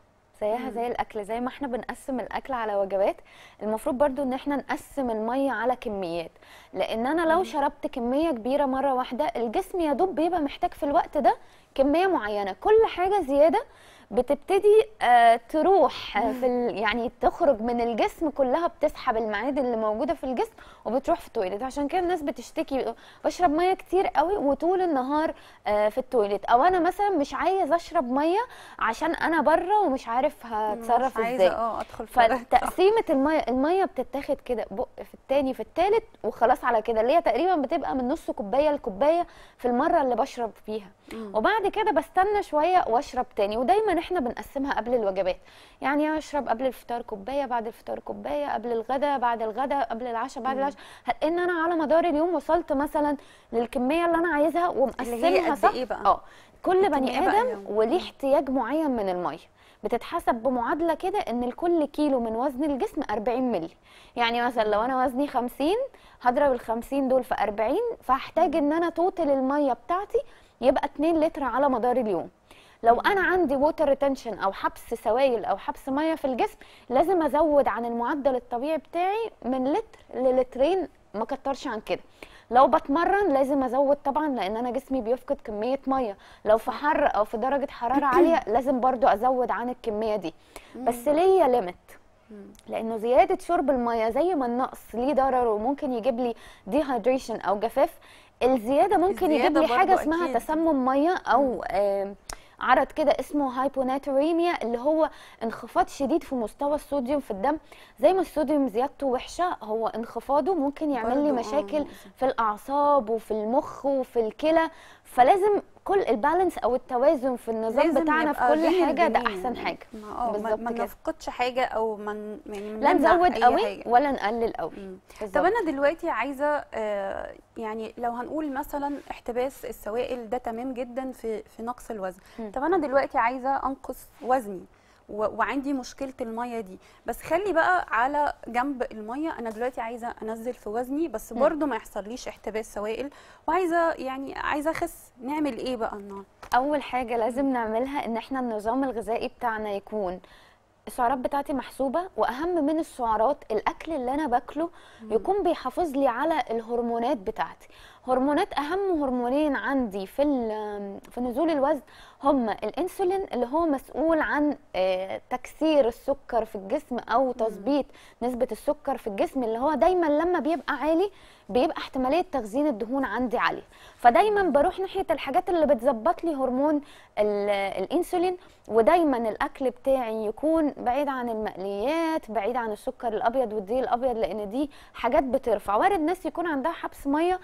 زيها زي الاكل زي ما احنا بنقسم الاكل على وجبات المفروض برضو ان احنا نقسم الميه على كميات لان انا لو شربت كميه كبيره مره واحده الجسم يا دوب بيبقى محتاج في الوقت ده كميه معينه كل حاجه زياده بتبتدي آه، تروح في يعني تخرج من الجسم كلها بتسحب المعادن اللي موجوده في الجسم وبتروح في التويليت عشان كده الناس بتشتكي بشرب ميه كتير قوي وطول النهار آه، في التويليت او انا مثلا مش عايز اشرب ميه عشان انا بره ومش عارف هتصرف ازاي اه ادخل فتقسيمه الميه الميه بتتاخد كده بق في التاني في التالت وخلاص على كده اللي هي تقريبا بتبقى من نص كوبايه لكوبايه في المره اللي بشرب فيها وبعد كده بستنى شويه واشرب تاني ودايما ان احنا بنقسمها قبل الوجبات يعني اشرب قبل الفطار كوبايه بعد الفطار كوبايه قبل الغداء بعد الغداء قبل العشاء بعد العشاء ان انا على مدار اليوم وصلت مثلا للكميه اللي انا عايزها ومقسمها صح إيه بقى؟ اه كل بني إيه ادم وليه احتياج معين من الميه بتتحسب بمعادله كده ان لكل كيلو من وزن الجسم 40 مللي يعني مثلا لو انا وزني 50 هضرب ال 50 دول في 40 فهحتاج ان انا توتل الميه بتاعتي يبقى 2 لتر على مدار اليوم لو انا عندي ووتر ريتنشن او حبس سوائل او حبس ميه في الجسم لازم ازود عن المعدل الطبيعي بتاعي من لتر للترين ما كترش عن كده لو بتمرن لازم ازود طبعا لان انا جسمي بيفقد كميه ميه لو في حر او في درجه حراره (clears throat) عاليه لازم برضو ازود عن الكميه دي بس ليا ليميت لانه زياده شرب الميه زي ما النقص ليه ضرر وممكن يجيب لي هايدريشن او جفاف الزياده ممكن الزيادة يجيب لي حاجه اسمها أكيد. تسمم ميه او آه عرض كده اسمه هايبوناتوريميا اللي هو انخفاض شديد في مستوى الصوديوم في الدم زي ما الصوديوم زيادته وحشه هو انخفاضه ممكن يعمل لي آه، مشاكل في الاعصاب وفي المخ وفي الكلى فلازم كل البالانس او التوازن في النظام بتاعنا في كل حاجه ده احسن حاجه ما, آه، ما, نفقدش حاجه او ما يعني لا نزود قوي حاجة. ولا نقلل قوي طب انا دلوقتي عايزه آه، يعني لو هنقول مثلا احتباس السوائل ده تمام جدا في في نقص الوزن طب انا دلوقتي عايزه انقص وزني وعندي مشكله الميه دي بس خلي بقى على جنب الميه انا دلوقتي عايزه انزل في وزني بس برده ما يحصليش احتباس سوائل وعايزه يعني عايزه اخس نعمل ايه بقى النهار اول حاجه لازم نعملها ان احنا النظام الغذائي بتاعنا يكون السعرات بتاعتي محسوبه واهم من السعرات الاكل اللي انا باكله يكون بيحافظ لي على الهرمونات بتاعتي هرمونات اهم هرمونين عندي في في نزول الوزن هم الانسولين اللي هو مسؤول عن آه، تكسير السكر في الجسم او تظبيط نسبه السكر في الجسم اللي هو دايما لما بيبقى عالي بيبقى احتماليه تخزين الدهون عندي عاليه فدايما بروح ناحيه الحاجات اللي بتظبط لي هرمون الانسولين ودايما الاكل بتاعي يكون بعيد عن المقليات بعيد عن السكر الابيض والدقيق الابيض لان دي حاجات بترفع وارد ناس يكون عندها حبس ميه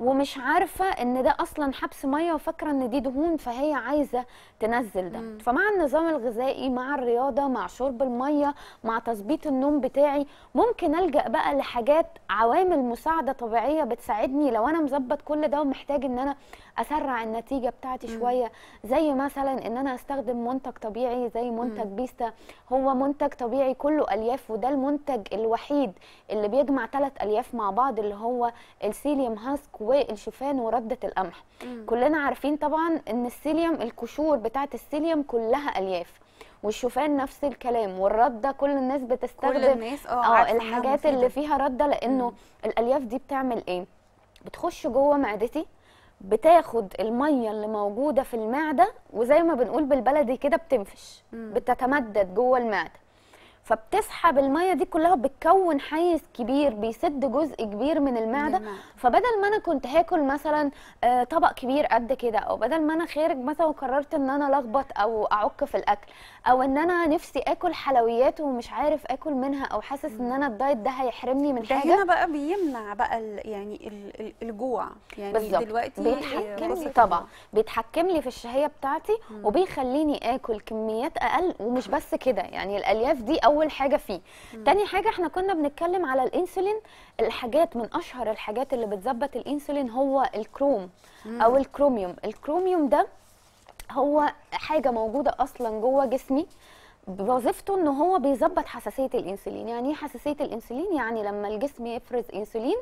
ومش عارفه ان ده اصلا حبس ميه وفاكره ان دي دهون فهي عايزه تنزل ده مم. فمع النظام الغذائي مع الرياضه مع شرب الميه مع تظبيط النوم بتاعي ممكن الجا بقى لحاجات عوامل مساعده طبيعيه بتساعدني لو انا مظبط كل ده ومحتاج ان انا اسرع النتيجه بتاعتي مم. شويه زي مثلا ان انا استخدم منتج طبيعي زي منتج مم. بيستا هو منتج طبيعي كله الياف وده المنتج الوحيد اللي بيجمع ثلاث الياف مع بعض اللي هو السيليوم هاسك والشوفان ورده القمح كلنا عارفين طبعا ان السيليوم الكشور بتاعه السيليوم كلها الياف والشوفان نفس الكلام والرده كل الناس بتستخدم كل الناس اه, آه، الحاجات اللي فيها رده لانه مم. الالياف دي بتعمل ايه بتخش جوه معدتي بتاخد الميه اللي موجوده في المعده وزي ما بنقول بالبلدي كده بتنفش مم. بتتمدد جوه المعده فبتسحب الميه دي كلها بتكون حيز كبير بيسد جزء كبير من المعده من فبدل ما انا كنت هاكل مثلا آه، طبق كبير قد كده او بدل ما انا خارج مثلا وقررت ان انا الخبط او اعك في الاكل او ان انا نفسي اكل حلويات ومش عارف اكل منها او حاسس ان انا الدايت ده هيحرمني من ده حاجه هنا بقى بيمنع بقى الـ يعني الـ الجوع يعني بالزبط. دلوقتي بيتحكم لي طبعا بيتحكم لي في الشهيه بتاعتي مم. وبيخليني اكل كميات اقل ومش بس كده يعني الالياف دي اول حاجه فيه مم. تاني حاجه احنا كنا بنتكلم على الانسولين الحاجات من اشهر الحاجات اللي بتظبط الانسولين هو الكروم مم. او الكروميوم الكروميوم ده هو حاجه موجوده اصلا جوه جسمي وظيفته ان هو بيظبط حساسيه الانسولين يعني ايه حساسيه الانسولين يعني لما الجسم يفرز انسولين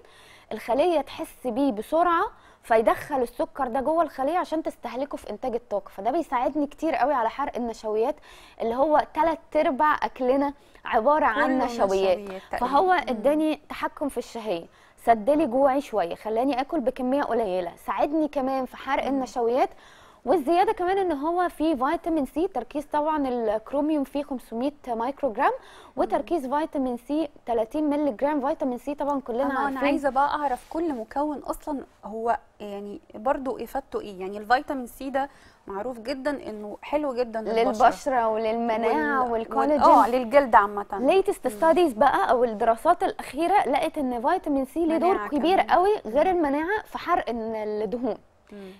الخليه تحس بيه بسرعه فيدخل السكر ده جوه الخليه عشان تستهلكه في انتاج الطاقه فده بيساعدني كتير قوي على حرق النشويات اللي هو ثلاث ارباع اكلنا عباره عن نشويات فهو اداني تحكم في الشهيه سدلي جوعي شويه خلاني اكل بكميه قليله ساعدني كمان في حرق النشويات والزياده كمان ان هو فيه فيتامين سي تركيز طبعا الكروميوم فيه 500 مايكرو جرام وتركيز فيتامين سي 30 مللي جرام فيتامين سي طبعا كلنا أنا عارفين انا عايزه بقى اعرف كل مكون اصلا هو يعني برضو افادته ايه يعني الفيتامين سي ده معروف جدا انه حلو جدا للبشره, للبشرة وللمناعه والكولاجين اه للجلد عامه ليتست ستاديز بقى او الدراسات الاخيره لقت ان فيتامين سي ليه دور كبير كمان. قوي غير المناعه في حرق الدهون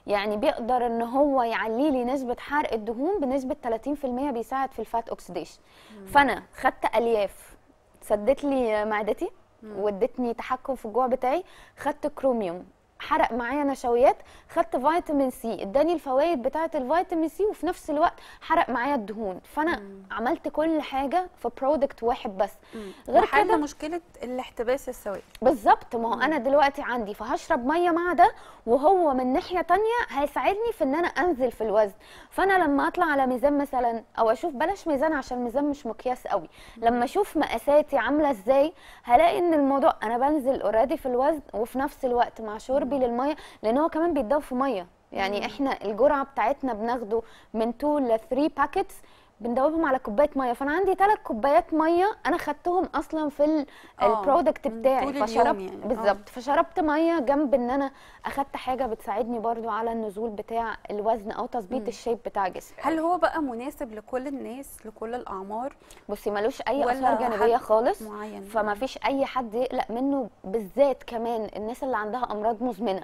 يعني بيقدر ان هو يعلي لي نسبه حرق الدهون بنسبه 30% بيساعد في الفات اوكسيديشن فانا خدت الياف سدت لي معدتي وادتني تحكم في الجوع بتاعي خدت كروميوم حرق معايا نشويات خدت فيتامين سي اداني الفوائد بتاعه الفيتامين سي وفي نفس الوقت حرق معايا الدهون فانا مم. عملت كل حاجه في برودكت واحد بس مم. غير كده مشكله الاحتباس السوائل بالظبط ما هو انا دلوقتي عندي فهشرب ميه مع ده وهو من ناحيه تانية هيساعدني في ان انا انزل في الوزن فانا لما اطلع على ميزان مثلا او اشوف بلاش ميزان عشان ميزان مش مقياس قوي لما اشوف مقاساتي عامله ازاي هلاقي ان الموضوع انا بنزل اوريدي في الوزن وفي نفس الوقت مع شرب السلبي للميه لان هو كمان بيتضاف في ميه يعني احنا الجرعه بتاعتنا بناخده من 2 ل 3 باكيتس بندوبهم على كوبايه ميه فانا عندي ثلاث كوبايات ميه انا خدتهم اصلا في البرودكت آه، بتاعي فشربت يعني. آه. بالظبط فشربت ميه جنب ان انا اخدت حاجه بتساعدني برضو على النزول بتاع الوزن او تظبيط الشيب بتاع جسمي هل هو بقى مناسب لكل الناس لكل الاعمار بصي ملوش اي اثار جانبيه خالص معين. فما فيش اي حد يقلق منه بالذات كمان الناس اللي عندها امراض مزمنه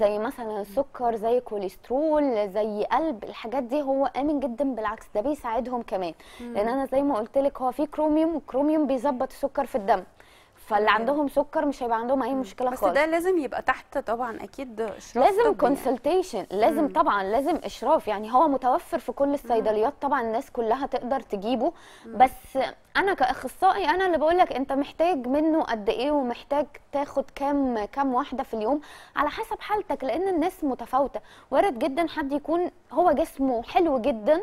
زي مثلا السكر زي كوليسترول زي قلب الحاجات دي هو امن جدا بالعكس ده بيساعدهم منهم كمان مم. لان انا زي ما قلت لك هو في كروميوم والكروميوم بيظبط السكر في الدم فاللي عندهم سكر مش هيبقى عندهم اي مشكله بس خالص بس ده لازم يبقى تحت طبعا اكيد اشراف لازم كونسلتيشن يعني. لازم مم. طبعا لازم اشراف يعني هو متوفر في كل الصيدليات طبعا الناس كلها تقدر تجيبه مم. بس انا كاخصائي انا اللي بقول لك انت محتاج منه قد ايه ومحتاج تاخد كام كام واحده في اليوم على حسب حالتك لان الناس متفاوته وارد جدا حد يكون هو جسمه حلو جدا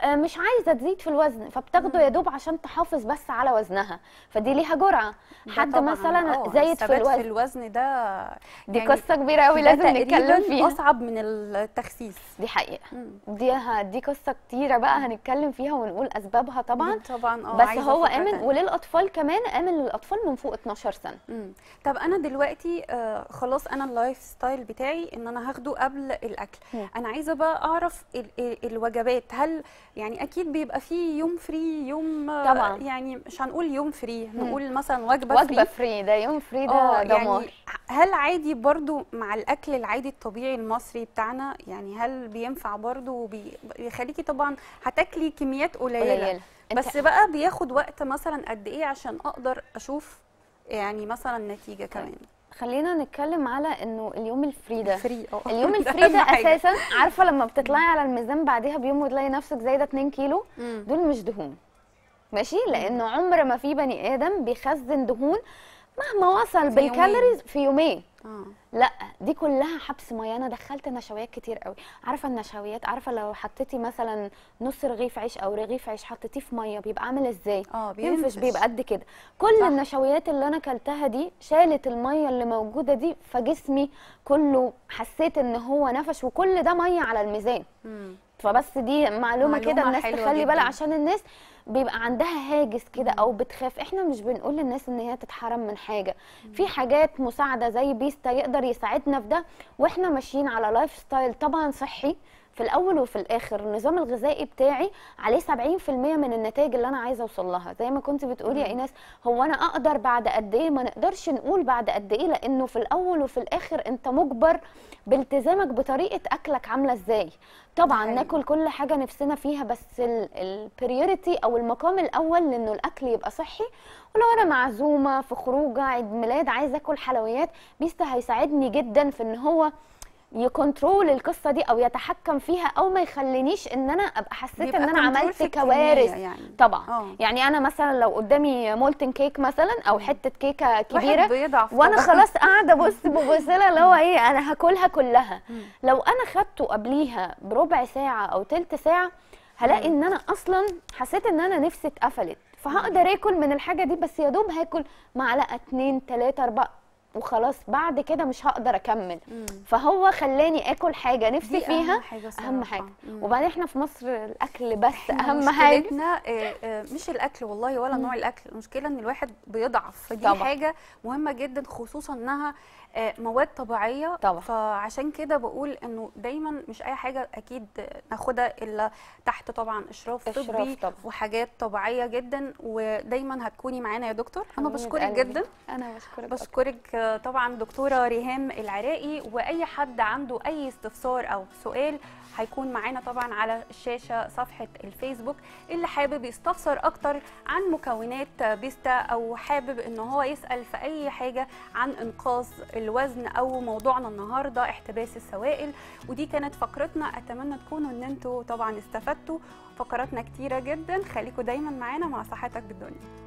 آه، مش عايزه تزيد في الوزن فبتاخده يا دوب عشان تحافظ بس على وزنها فدي ليها جرعه حد مثلا اه، زايد في الوزن في الوزن ده دي يعني قصه كبيره قوي لازم نتكلم فيها اصعب من التخسيس دي حقيقه دي دي قصه كتيره بقى هنتكلم فيها ونقول اسبابها طبعا طبعا اه بس هو امن وللاطفال كمان امن للاطفال من فوق 12 سنه مم. طب انا دلوقتي آه، خلاص انا اللايف ستايل بتاعي ان انا هاخده قبل الاكل مم. انا عايزه بقى اعرف الوجبات هل يعني اكيد بيبقى في يوم فري يوم طبعا يعني مش هنقول يوم فري نقول مثلا وجبه فري وجبه فري ده يوم فري ده دمار آه، يعني هل عادي برضو مع الاكل العادي الطبيعي المصري بتاعنا يعني هل بينفع برضو بيخليكي طبعا هتاكلي كميات قليله, قليلة. بس بقى بياخد وقت مثلا قد ايه عشان اقدر اشوف يعني مثلا نتيجه كمان خلينا نتكلم على انه اليوم الفري اه. (laughs) ده الفري اليوم الفري ده اساسا عارفه لما بتطلعي على الميزان بعدها بيوم وتلاقي نفسك زايده 2 كيلو دول مش دهون ماشي لان عمر ما في بني ادم بيخزن دهون مهما وصل بالكالوريز في يومين آه. لا دي كلها حبس ميه انا دخلت نشويات كتير قوي عارفه النشويات عارفه لو حطيتي مثلا نص رغيف عيش او رغيف عيش حطيتيه في ميه بيبقى عامل ازاي آه بينفش بيبقى قد كده كل صح. النشويات اللي انا اكلتها دي شالت الميه اللي موجوده دي فجسمي كله حسيت ان هو نفش وكل ده ميه على الميزان مم. فبس دي معلومه كده الناس تخلي بالها عشان الناس بيبقى عندها هاجس كده او بتخاف احنا مش بنقول للناس ان هي تتحرم من حاجه في حاجات مساعده زي بيستا يقدر يساعدنا في ده واحنا ماشيين على لايف ستايل طبعا صحي في الاول وفي الاخر النظام الغذائي بتاعي عليه 70% من النتائج اللي انا عايزه اوصل لها زي ما كنت بتقولي يا ايناس هو انا اقدر بعد قد ايه ما نقدرش نقول بعد قد ايه لانه في الاول وفي الاخر انت مجبر بالتزامك بطريقه اكلك عامله ازاي طبعا حقيقي. ناكل كل حاجه نفسنا فيها بس البريوريتي او المقام الاول لانه الاكل يبقى صحي ولو انا معزومه في خروجه عيد ميلاد عايزه اكل حلويات بيستا هيساعدني جدا في ان هو يكنترول القصه دي او يتحكم فيها او ما يخلينيش ان انا ابقى حسيت ان انا عملت كوارث يعني. طبعا أوه. يعني انا مثلا لو قدامي مولتن كيك مثلا او حته كيكه كبيره وانا خلاص قاعده بص ببصله اللي هو ايه انا هاكلها كلها لو انا خدته قبليها بربع ساعه او تلت ساعه هلاقي ان انا اصلا حسيت ان انا نفسي اتقفلت فهقدر اكل من الحاجه دي بس يا دوب هاكل معلقه اتنين تلاته اربعه وخلاص بعد كده مش هقدر اكمل مم. فهو خلاني اكل حاجه نفسي فيها اهم حاجه, صراحة. أهم حاجة. وبعدين احنا في مصر الاكل بس اهم حاجه مشكلتنا آه، آه، مش الاكل والله ولا مم. نوع الاكل المشكله ان الواحد بيضعف فدي طبع. حاجه مهمه جدا خصوصا انها آه، مواد طبيعيه طبعا. فعشان كده بقول انه دايما مش اي حاجه اكيد ناخدها الا تحت طبعا اشراف, إشراف طبي طبعا. وحاجات طبيعيه جدا ودايما هتكوني معانا يا دكتور انا بشكرك قلبي. جدا انا بشكرك بشكرك آه، طبعا دكتوره ريهام العراقي واي حد عنده اي استفسار او سؤال هيكون معانا طبعا على الشاشه صفحه الفيسبوك اللي حابب يستفسر اكتر عن مكونات بيستا او حابب ان هو يسال في اي حاجه عن انقاذ الوزن او موضوعنا النهارده احتباس السوائل ودي كانت فقرتنا اتمنى تكونوا ان انتوا طبعا استفدتوا فقراتنا كتيره جدا خليكم دايما معانا مع صحتك بالدنيا